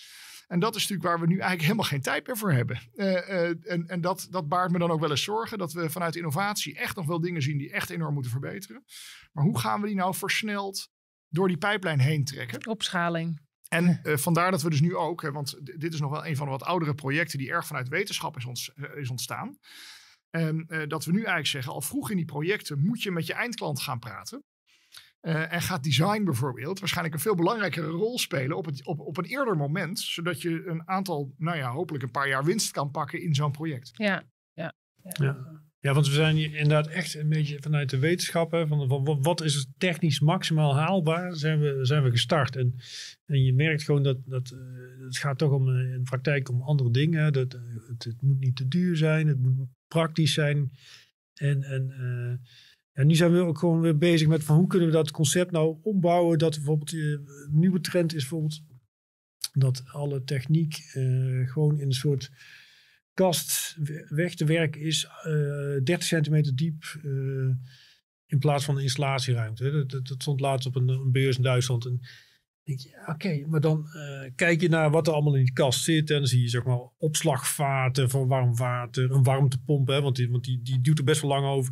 [SPEAKER 3] En dat is natuurlijk waar we nu eigenlijk helemaal geen tijd meer voor hebben. Eh, eh, en, en dat, dat baart me dan ook wel eens zorgen dat we vanuit innovatie echt nog wel dingen zien die echt enorm moeten verbeteren. Maar hoe gaan we die nou versneld door die pijplijn heen trekken? Opschaling. En eh, vandaar dat we dus nu ook, hè, want dit is nog wel een van de wat oudere projecten die erg vanuit wetenschap is, is ontstaan. Ehm, dat we nu eigenlijk zeggen, al vroeg in die projecten moet je met je eindklant gaan praten. Eh, en gaat design bijvoorbeeld waarschijnlijk een veel belangrijkere rol spelen op, het, op, op een eerder moment. Zodat je een aantal, nou ja, hopelijk een paar jaar winst kan pakken in zo'n project.
[SPEAKER 1] Ja, ja,
[SPEAKER 2] ja. ja. want we zijn inderdaad echt een beetje vanuit de wetenschappen. Van, van, wat is er technisch maximaal haalbaar? Zijn we, zijn we gestart. En, en je merkt gewoon dat, dat eh, het gaat toch om, eh, in de praktijk om andere dingen. Dat, het, het, moet niet te duur zijn. Het moet praktisch zijn. En, en en nu zijn we ook gewoon weer bezig met van hoe kunnen we dat concept nou ombouwen. Dat bijvoorbeeld eh, een nieuwe trend is bijvoorbeeld dat alle techniek eh, gewoon in een soort kast weg te werken is. Uh, eh, 30 centimeter diep in plaats van een installatieruimte. Dat, dat, stond laatst op een, beurs in Duitsland. En denk je, oké, maar dan kijk je naar wat er allemaal in die kast zit. En dan zie je zeg maar opslagvaten voor warm water, een warmtepomp. Hè, want die, want die, die duwt er best wel lang over.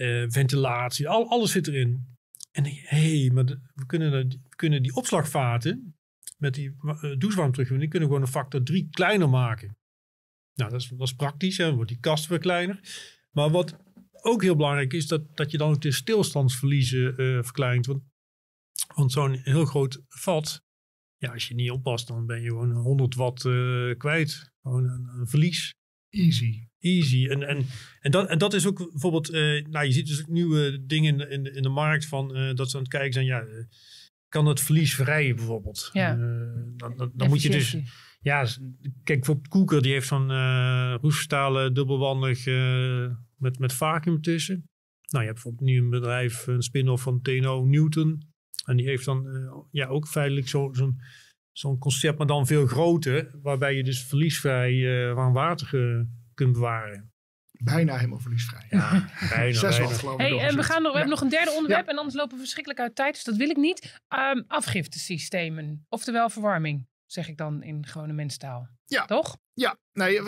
[SPEAKER 2] Eh, ventilatie, al, alles zit erin. En hé, hey, maar we, kunnen kunnen die opslagvaten met die uh, eh, terug, die kunnen we gewoon een factor 3 kleiner maken. Nou, dat is, dat is praktisch, hè? dan wordt die kast weer kleiner. Maar wat ook heel belangrijk is, dat, dat je dan ook de stilstandsverliezen eh, verkleint. Want, want zo'n heel groot vat, ja, als je niet oppast, dan ben je gewoon 100 watt kwijt. Gewoon een verlies easy. Easy. En, en, en, dat, en dat is ook bijvoorbeeld, eh, nou je ziet dus ook nieuwe dingen in, in de markt van eh, dat ze aan het kijken zijn, ja, eh, kan het verlies vrijen bijvoorbeeld? Ja. dan dan, moet je dus, ja, kijk voor Koeker, die heeft zo'n roeststalen dubbelwandig met, met vacuüm tussen. Nou, je hebt bijvoorbeeld nu een bedrijf, een spin-off van TNO Newton. En die heeft dan ja, ook feitelijk zo'n zo'n concept, maar dan veel groter, waarbij je dus verliesvrij uh, warm water
[SPEAKER 3] kunt bewaren. Bijna helemaal verliesvrij. Ja, bijna, hey, en we, gaan nog, we hebben nog een derde onderwerp
[SPEAKER 1] en anders lopen we verschrikkelijk uit tijd, dus dat wil ik niet. Um, afgiftesystemen, oftewel verwarming, zeg ik dan in gewone mensentaal.
[SPEAKER 3] Ja. Toch? Ja. Nee,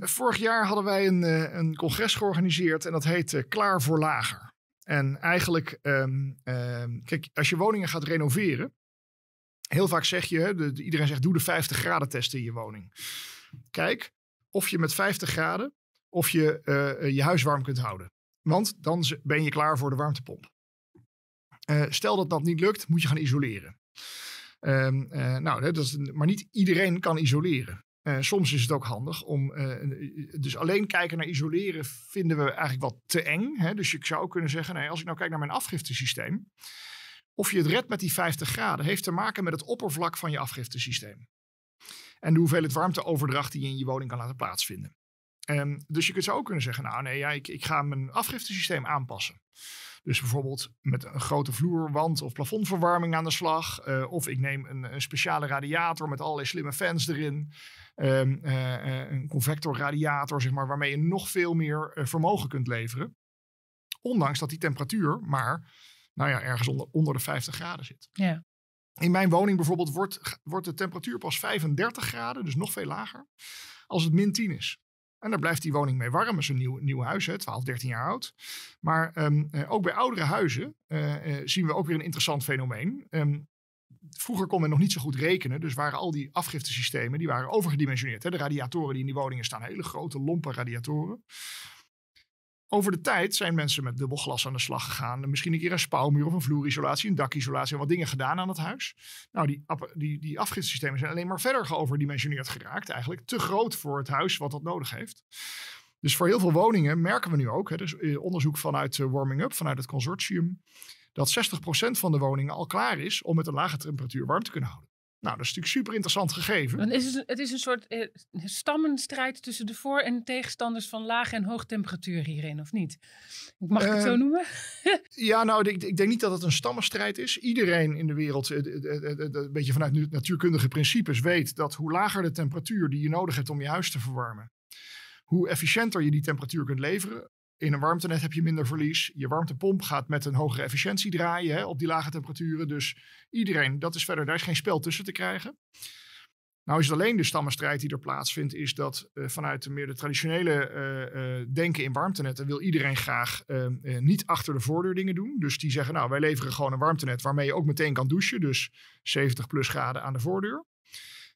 [SPEAKER 3] vorig jaar hadden wij een, eh, een congres georganiseerd en dat heet Klaar voor Lager. En eigenlijk, ehm, ehm, kijk, als je woningen gaat renoveren, Heel vaak zeg je, iedereen zegt doe de 50 graden test in je woning. Kijk of je met 50 graden of je eh, eh, je huis warm kunt houden. Want dan ben je klaar voor de warmtepomp. Eh, stel dat dat niet lukt, moet je gaan isoleren. Ehm, nou, dat is, maar niet iedereen kan isoleren. soms is het ook handig om. dus alleen kijken naar isoleren vinden we eigenlijk wat te eng. Hè? Dus ik zou kunnen zeggen: nee, nou als ik nou kijk naar mijn afgiftesysteem. Of je het redt met die 50 graden heeft te maken met het oppervlak van je afgiftesysteem. En de hoeveelheid warmteoverdracht die je in je woning kan laten plaatsvinden. Ehm, dus je kunt zo ook kunnen zeggen, nou nee, ja, ik, ik ga mijn afgiftesysteem aanpassen. Dus bijvoorbeeld met een grote vloer, wand of plafondverwarming aan de slag. Eh, of ik neem een, een, speciale radiator met allerlei slimme fans erin. Um, uh, een convectorradiator, zeg maar, waarmee je nog veel meer vermogen kunt leveren. Ondanks dat die temperatuur maar nou ja, ergens onder, onder de 50 graden zit. Ja. In mijn woning bijvoorbeeld wordt, wordt de temperatuur pas 35 graden, dus nog veel lager, als het min 10 is. En daar blijft die woning mee warm. Dat is een nieuw, nieuw huis, hè, 12, 13 jaar oud. Maar ehm, eh, ook bij oudere huizen eh, eh, zien we ook weer een interessant fenomeen. Ehm, vroeger kon men nog niet zo goed rekenen. Dus waren al die afgiftesystemen die waren overgedimensioneerd. Hè. De radiatoren die in die woningen staan, hele grote lompe radiatoren. Over de tijd zijn mensen met dubbel glas aan de slag gegaan. Misschien een keer een spouwmuur of een vloerisolatie, een dakisolatie wat dingen gedaan aan het huis. Nou, die, die, die afgiftsystemen zijn alleen maar verder geoverdimensioneerd geraakt eigenlijk. Te groot voor het huis wat dat nodig heeft. Dus voor heel veel woningen merken we nu ook, hè, dus eh, onderzoek vanuit eh, Warming Up, vanuit het consortium, dat 60% van de woningen al klaar is om met een lage temperatuur warm te kunnen houden. Nou, dat is natuurlijk super interessant gegeven. is
[SPEAKER 1] het, is een soort eh, stammenstrijd tussen de voor- en tegenstanders van lage en hoogtemperatuur hierin, of niet? Mag ik het zo ehm,
[SPEAKER 3] noemen? ja, nou, ik, ik, denk niet dat het een stammenstrijd is. Iedereen in de wereld, eh, eh, een beetje vanuit natuurkundige principes, weet dat hoe lager de temperatuur die je nodig hebt om je huis te verwarmen, hoe efficiënter je die temperatuur kunt leveren, in een warmtenet heb je minder verlies. Je warmtepomp gaat met een hogere efficiëntie draaien hè, op die lage temperaturen. Dus iedereen, dat is verder, daar is geen spel tussen te krijgen. Nou is het alleen de stammenstrijd die er plaatsvindt, is dat eh, vanuit de meer de traditionele eh, eh, denken in warmtenetten wil iedereen graag niet achter de voordeur dingen doen. Dus die zeggen, nou wij leveren gewoon een warmtenet waarmee je ook meteen kan douchen. Dus 70 plus graden aan de voordeur.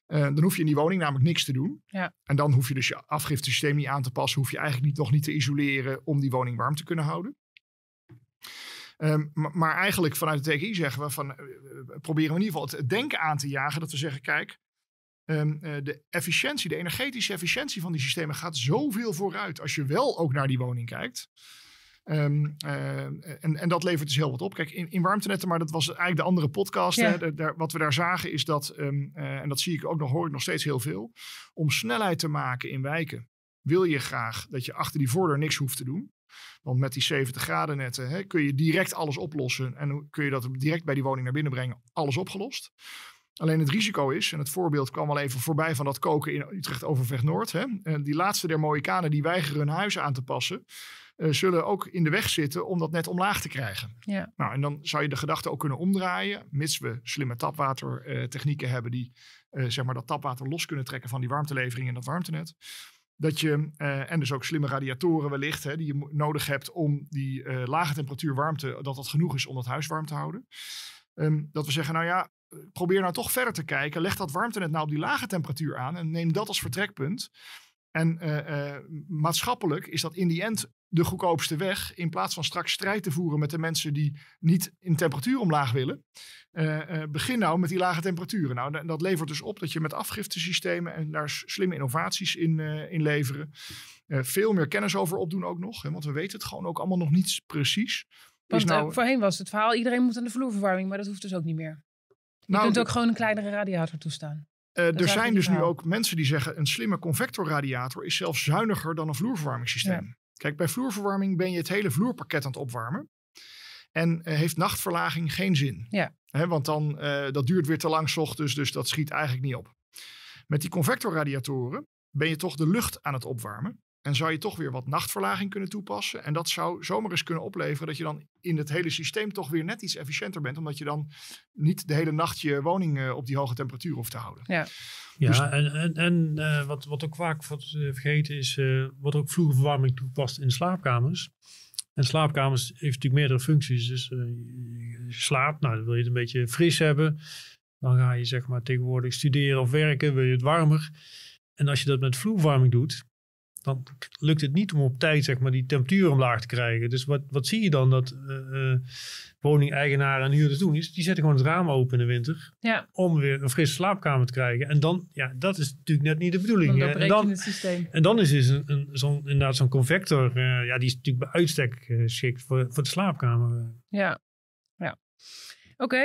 [SPEAKER 3] Eh, dan hoef je in die woning namelijk niks te doen. Ja. En dan hoef je dus je afgiftesysteem niet aan te passen. Hoef je eigenlijk niet, nog niet te isoleren om die woning warm te kunnen houden. Ehm, maar, eigenlijk vanuit de TKI zeggen we van, eh, eh, proberen we in ieder geval het denken aan te jagen. Dat we zeggen, kijk, ehm, de efficiëntie, de energetische efficiëntie van die systemen gaat zoveel vooruit. Als je wel ook naar die woning kijkt. Ehm, eh, en, en, dat levert dus heel wat op. Kijk, in, warmtenetten, maar dat was eigenlijk de andere podcast. wat we daar zagen is dat, ehm, eh, en dat zie ik ook nog, hoor ik nog steeds heel veel. Om snelheid te maken in wijken, wil je graag dat je achter die voordeur niks hoeft te doen. Want met die 70 graden netten hè, kun je direct alles oplossen. En kun je dat direct bij die woning naar binnen brengen, alles opgelost. Alleen het risico is, en het voorbeeld kwam al even voorbij van dat koken in Utrecht Overvecht Noord. Eh, die laatste der Mohikanen die weigeren hun huis aan te passen. Eh, zullen ook in de weg zitten om dat net omlaag te krijgen. Ja. Nou, en dan zou je de gedachte ook kunnen omdraaien, mits we slimme tapwatertechnieken hebben die eh, zeg maar dat tapwater los kunnen trekken van die warmtelevering in dat warmtenet. Dat je, eh, en dus ook slimme radiatoren wellicht, hè, die je nodig hebt om die lage temperatuur warmte, dat dat genoeg is om dat huis warm te houden. Ehm, dat we zeggen, nou ja, probeer nou toch verder te kijken. Leg dat warmtenet nou op die lage temperatuur aan en neem dat als vertrekpunt. En eh, eh, maatschappelijk is dat in die end de goedkoopste weg. In plaats van straks strijd te voeren met de mensen die niet in temperatuur omlaag willen. Eh, begin nou met die lage temperaturen. Nou, dat levert dus op dat je met afgiftesystemen en daar slimme innovaties in, uh, in leveren. veel meer kennis over opdoen ook nog. Hè, want we weten het gewoon ook allemaal nog niet precies. Want nou- voorheen
[SPEAKER 1] was het verhaal, iedereen moet aan de vloerverwarming. Maar dat hoeft dus ook niet meer.
[SPEAKER 3] Je nou, kunt ook gewoon een kleinere radiator toestaan. Eh, er zijn dus nu ook mensen die zeggen: een slimme convectorradiator is zelfs zuiniger dan een vloerverwarmingssysteem. Kijk, bij vloerverwarming ben je het hele vloerpakket aan het opwarmen. En eh, heeft nachtverlaging geen zin. Ja. Hè, want dan, eh, dat duurt weer te lang s ochtends, dus dat schiet eigenlijk niet op. Met die convectorradiatoren ben je toch de lucht aan het opwarmen en zou je toch weer wat nachtverlaging kunnen toepassen. En dat zou zomaar eens kunnen opleveren dat je dan in het hele systeem toch weer net iets efficiënter bent. Omdat je dan niet de hele nacht je woning eh, op die hoge temperatuur hoeft te houden.
[SPEAKER 2] Ja, ja dus- en, en, en eh, wat, wat ook vaak wat, eh, vergeten is, uh, wordt ook vloerverwarming toepast in slaapkamers. En slaapkamers heeft natuurlijk meerdere functies. Dus je slaapt, nou dan wil je het een beetje fris hebben. Dan ga je zeg maar tegenwoordig studeren of werken, wil je het warmer. En als je dat met vloerverwarming doet, dan lukt het niet om op tijd zeg maar, die temperatuur omlaag te krijgen. Dus wat, wat zie je dan dat uh, woningeigenaren en huurders doen? Is, die zetten gewoon het raam open in de winter ja. om weer een frisse slaapkamer te krijgen. En dan, ja, dat is natuurlijk net niet de bedoeling. en, dan, en dan is dus een, een, zo'n, inderdaad zo'n convector, eh, ja, die is natuurlijk bij uitstek geschikt voor, voor de slaapkamer.
[SPEAKER 3] Ja, Oké.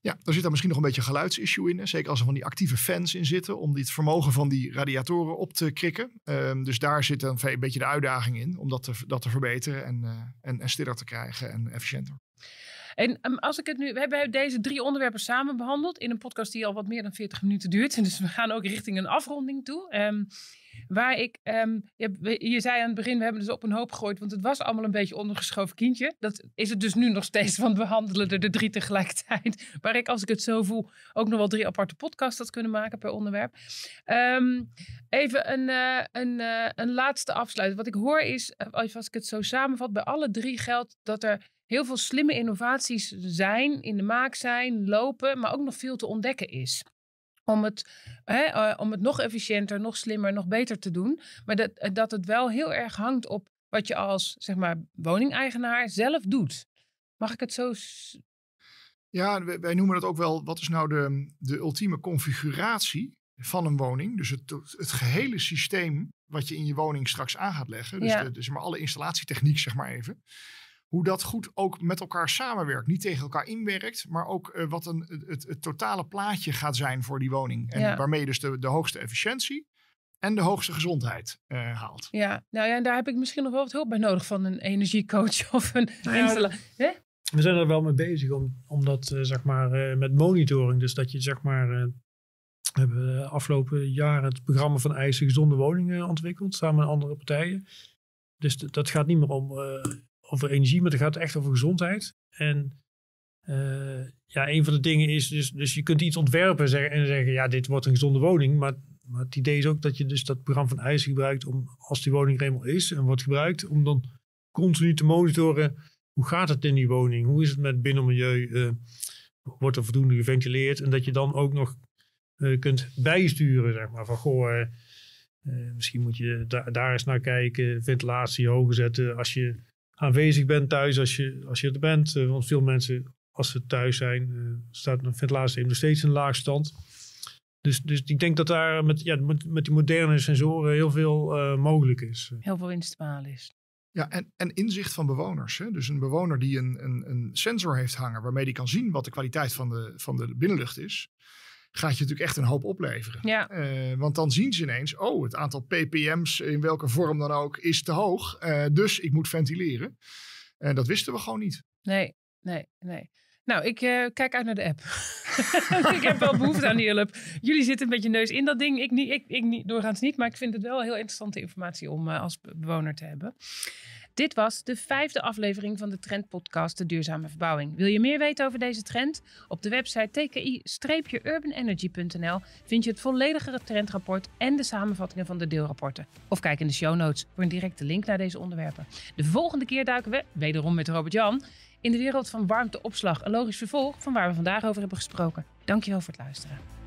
[SPEAKER 3] Ja, daar zit daar misschien nog een beetje geluidsissue in. Hè? Zeker als er van die actieve fans in zitten. Om dit vermogen van die radiatoren op te krikken. Ehm, dus daar zit dan een, beetje de uitdaging in. Om dat te, dat te verbeteren en, eh, en, en stiller te krijgen en efficiënter.
[SPEAKER 1] En ehm, als ik het nu. We hebben deze drie onderwerpen samen behandeld. In een podcast die al wat meer dan 40 minuten duurt. Dus we gaan ook richting een afronding toe. Um, Waar ik, ehm, je, zei aan het begin, we hebben dus op een hoop gegooid, want het was allemaal een beetje ondergeschoven kindje. Dat is het dus nu nog steeds, want we handelen er de drie tegelijkertijd. Waar ik, als ik het zo voel, ook nog wel drie aparte podcasts had kunnen maken per onderwerp. Ehm, even een, eh, een, eh, een laatste afsluiting. Wat ik hoor is, eh, als ik het zo samenvat, bij alle drie geldt dat er heel veel slimme innovaties zijn, in de maak zijn, lopen, maar ook nog veel te ontdekken is om het, hè, eh, om het nog efficiënter, nog slimmer, nog beter te doen. Maar dat, eh, dat het wel heel erg hangt op wat je als zeg maar, woningeigenaar zelf doet. Mag ik het zo.
[SPEAKER 3] Ja, wij noemen dat ook wel. Wat is nou de, de ultieme configuratie van een woning? Dus het, het gehele systeem wat je in je woning straks aan gaat leggen. Dus ja. de, maar, alle installatietechniek, zeg maar even hoe dat goed ook met elkaar samenwerkt. Niet tegen elkaar inwerkt, maar ook eh, wat een, het, het, totale plaatje gaat zijn voor die woning. En ja. waarmee dus de, de hoogste efficiëntie en de hoogste gezondheid eh, haalt.
[SPEAKER 1] Ja, nou ja, en daar heb ik misschien nog wel wat hulp bij nodig van een energiecoach of een nou
[SPEAKER 3] We zijn
[SPEAKER 2] er wel mee bezig om, om dat, eh, zeg maar, met monitoring. Dus dat je, zeg maar, we hebben afgelopen jaar het programma van eisen Gezonde Woningen ontwikkeld, samen met andere partijen. Dus dat gaat niet meer om over energie, maar het gaat echt over gezondheid. En eh, ja, een van de dingen is, dus, dus je kunt iets ontwerpen zeggen, en zeggen, ja, dit wordt een gezonde woning. Maar, maar het idee is ook dat je dus dat programma van IJs gebruikt om, als die woning er eenmaal is en wordt gebruikt, om dan continu te monitoren, hoe gaat het in die woning? Hoe is het met binnenmilieu? Uh, wordt er voldoende geventileerd? En dat je dan ook nog eh, kunt bijsturen, zeg maar, van goh, misschien moet je daar eens naar kijken, ventilatie hoger zetten als je aanwezig bent thuis als je, als je er bent. Eh, want veel mensen, als ze thuis zijn, eh, staat een ventilatiesysteem nog steeds in laag stand. Dus, dus ik denk dat daar met, ja, met, met die moderne sensoren heel veel eh, mogelijk is. Heel
[SPEAKER 3] veel winst is. Ja, en, en inzicht van bewoners. Hè? Dus een bewoner die een, een, een sensor heeft hangen waarmee die kan zien wat de kwaliteit van de, van de binnenlucht is gaat je natuurlijk echt een hoop opleveren. Eh, want dan zien ze ineens, oh, het aantal ppm's in welke vorm dan ook is te hoog. Eh, dus ik moet ventileren. En dat wisten we gewoon niet.
[SPEAKER 1] Nee, nee, nee. Nou, ik eh, kijk uit naar de app. ik heb wel behoefte aan die hulp. Jullie zitten met je neus in dat ding. Ik, niet, ik, ik niet, doorgaans niet, maar ik vind het wel heel interessante informatie om als bewoner te hebben. Dit was de vijfde aflevering van de trendpodcast De Duurzame Verbouwing. Wil je meer weten over deze trend? Op de website tki-urbanenergy.nl vind je het volledigere trendrapport en de samenvattingen van de deelrapporten. Of kijk in de show notes voor een directe link naar deze onderwerpen. De volgende keer duiken we, wederom met Robert-Jan, in de wereld van warmteopslag. Een logisch vervolg van waar we vandaag over hebben gesproken. Dankjewel voor het luisteren.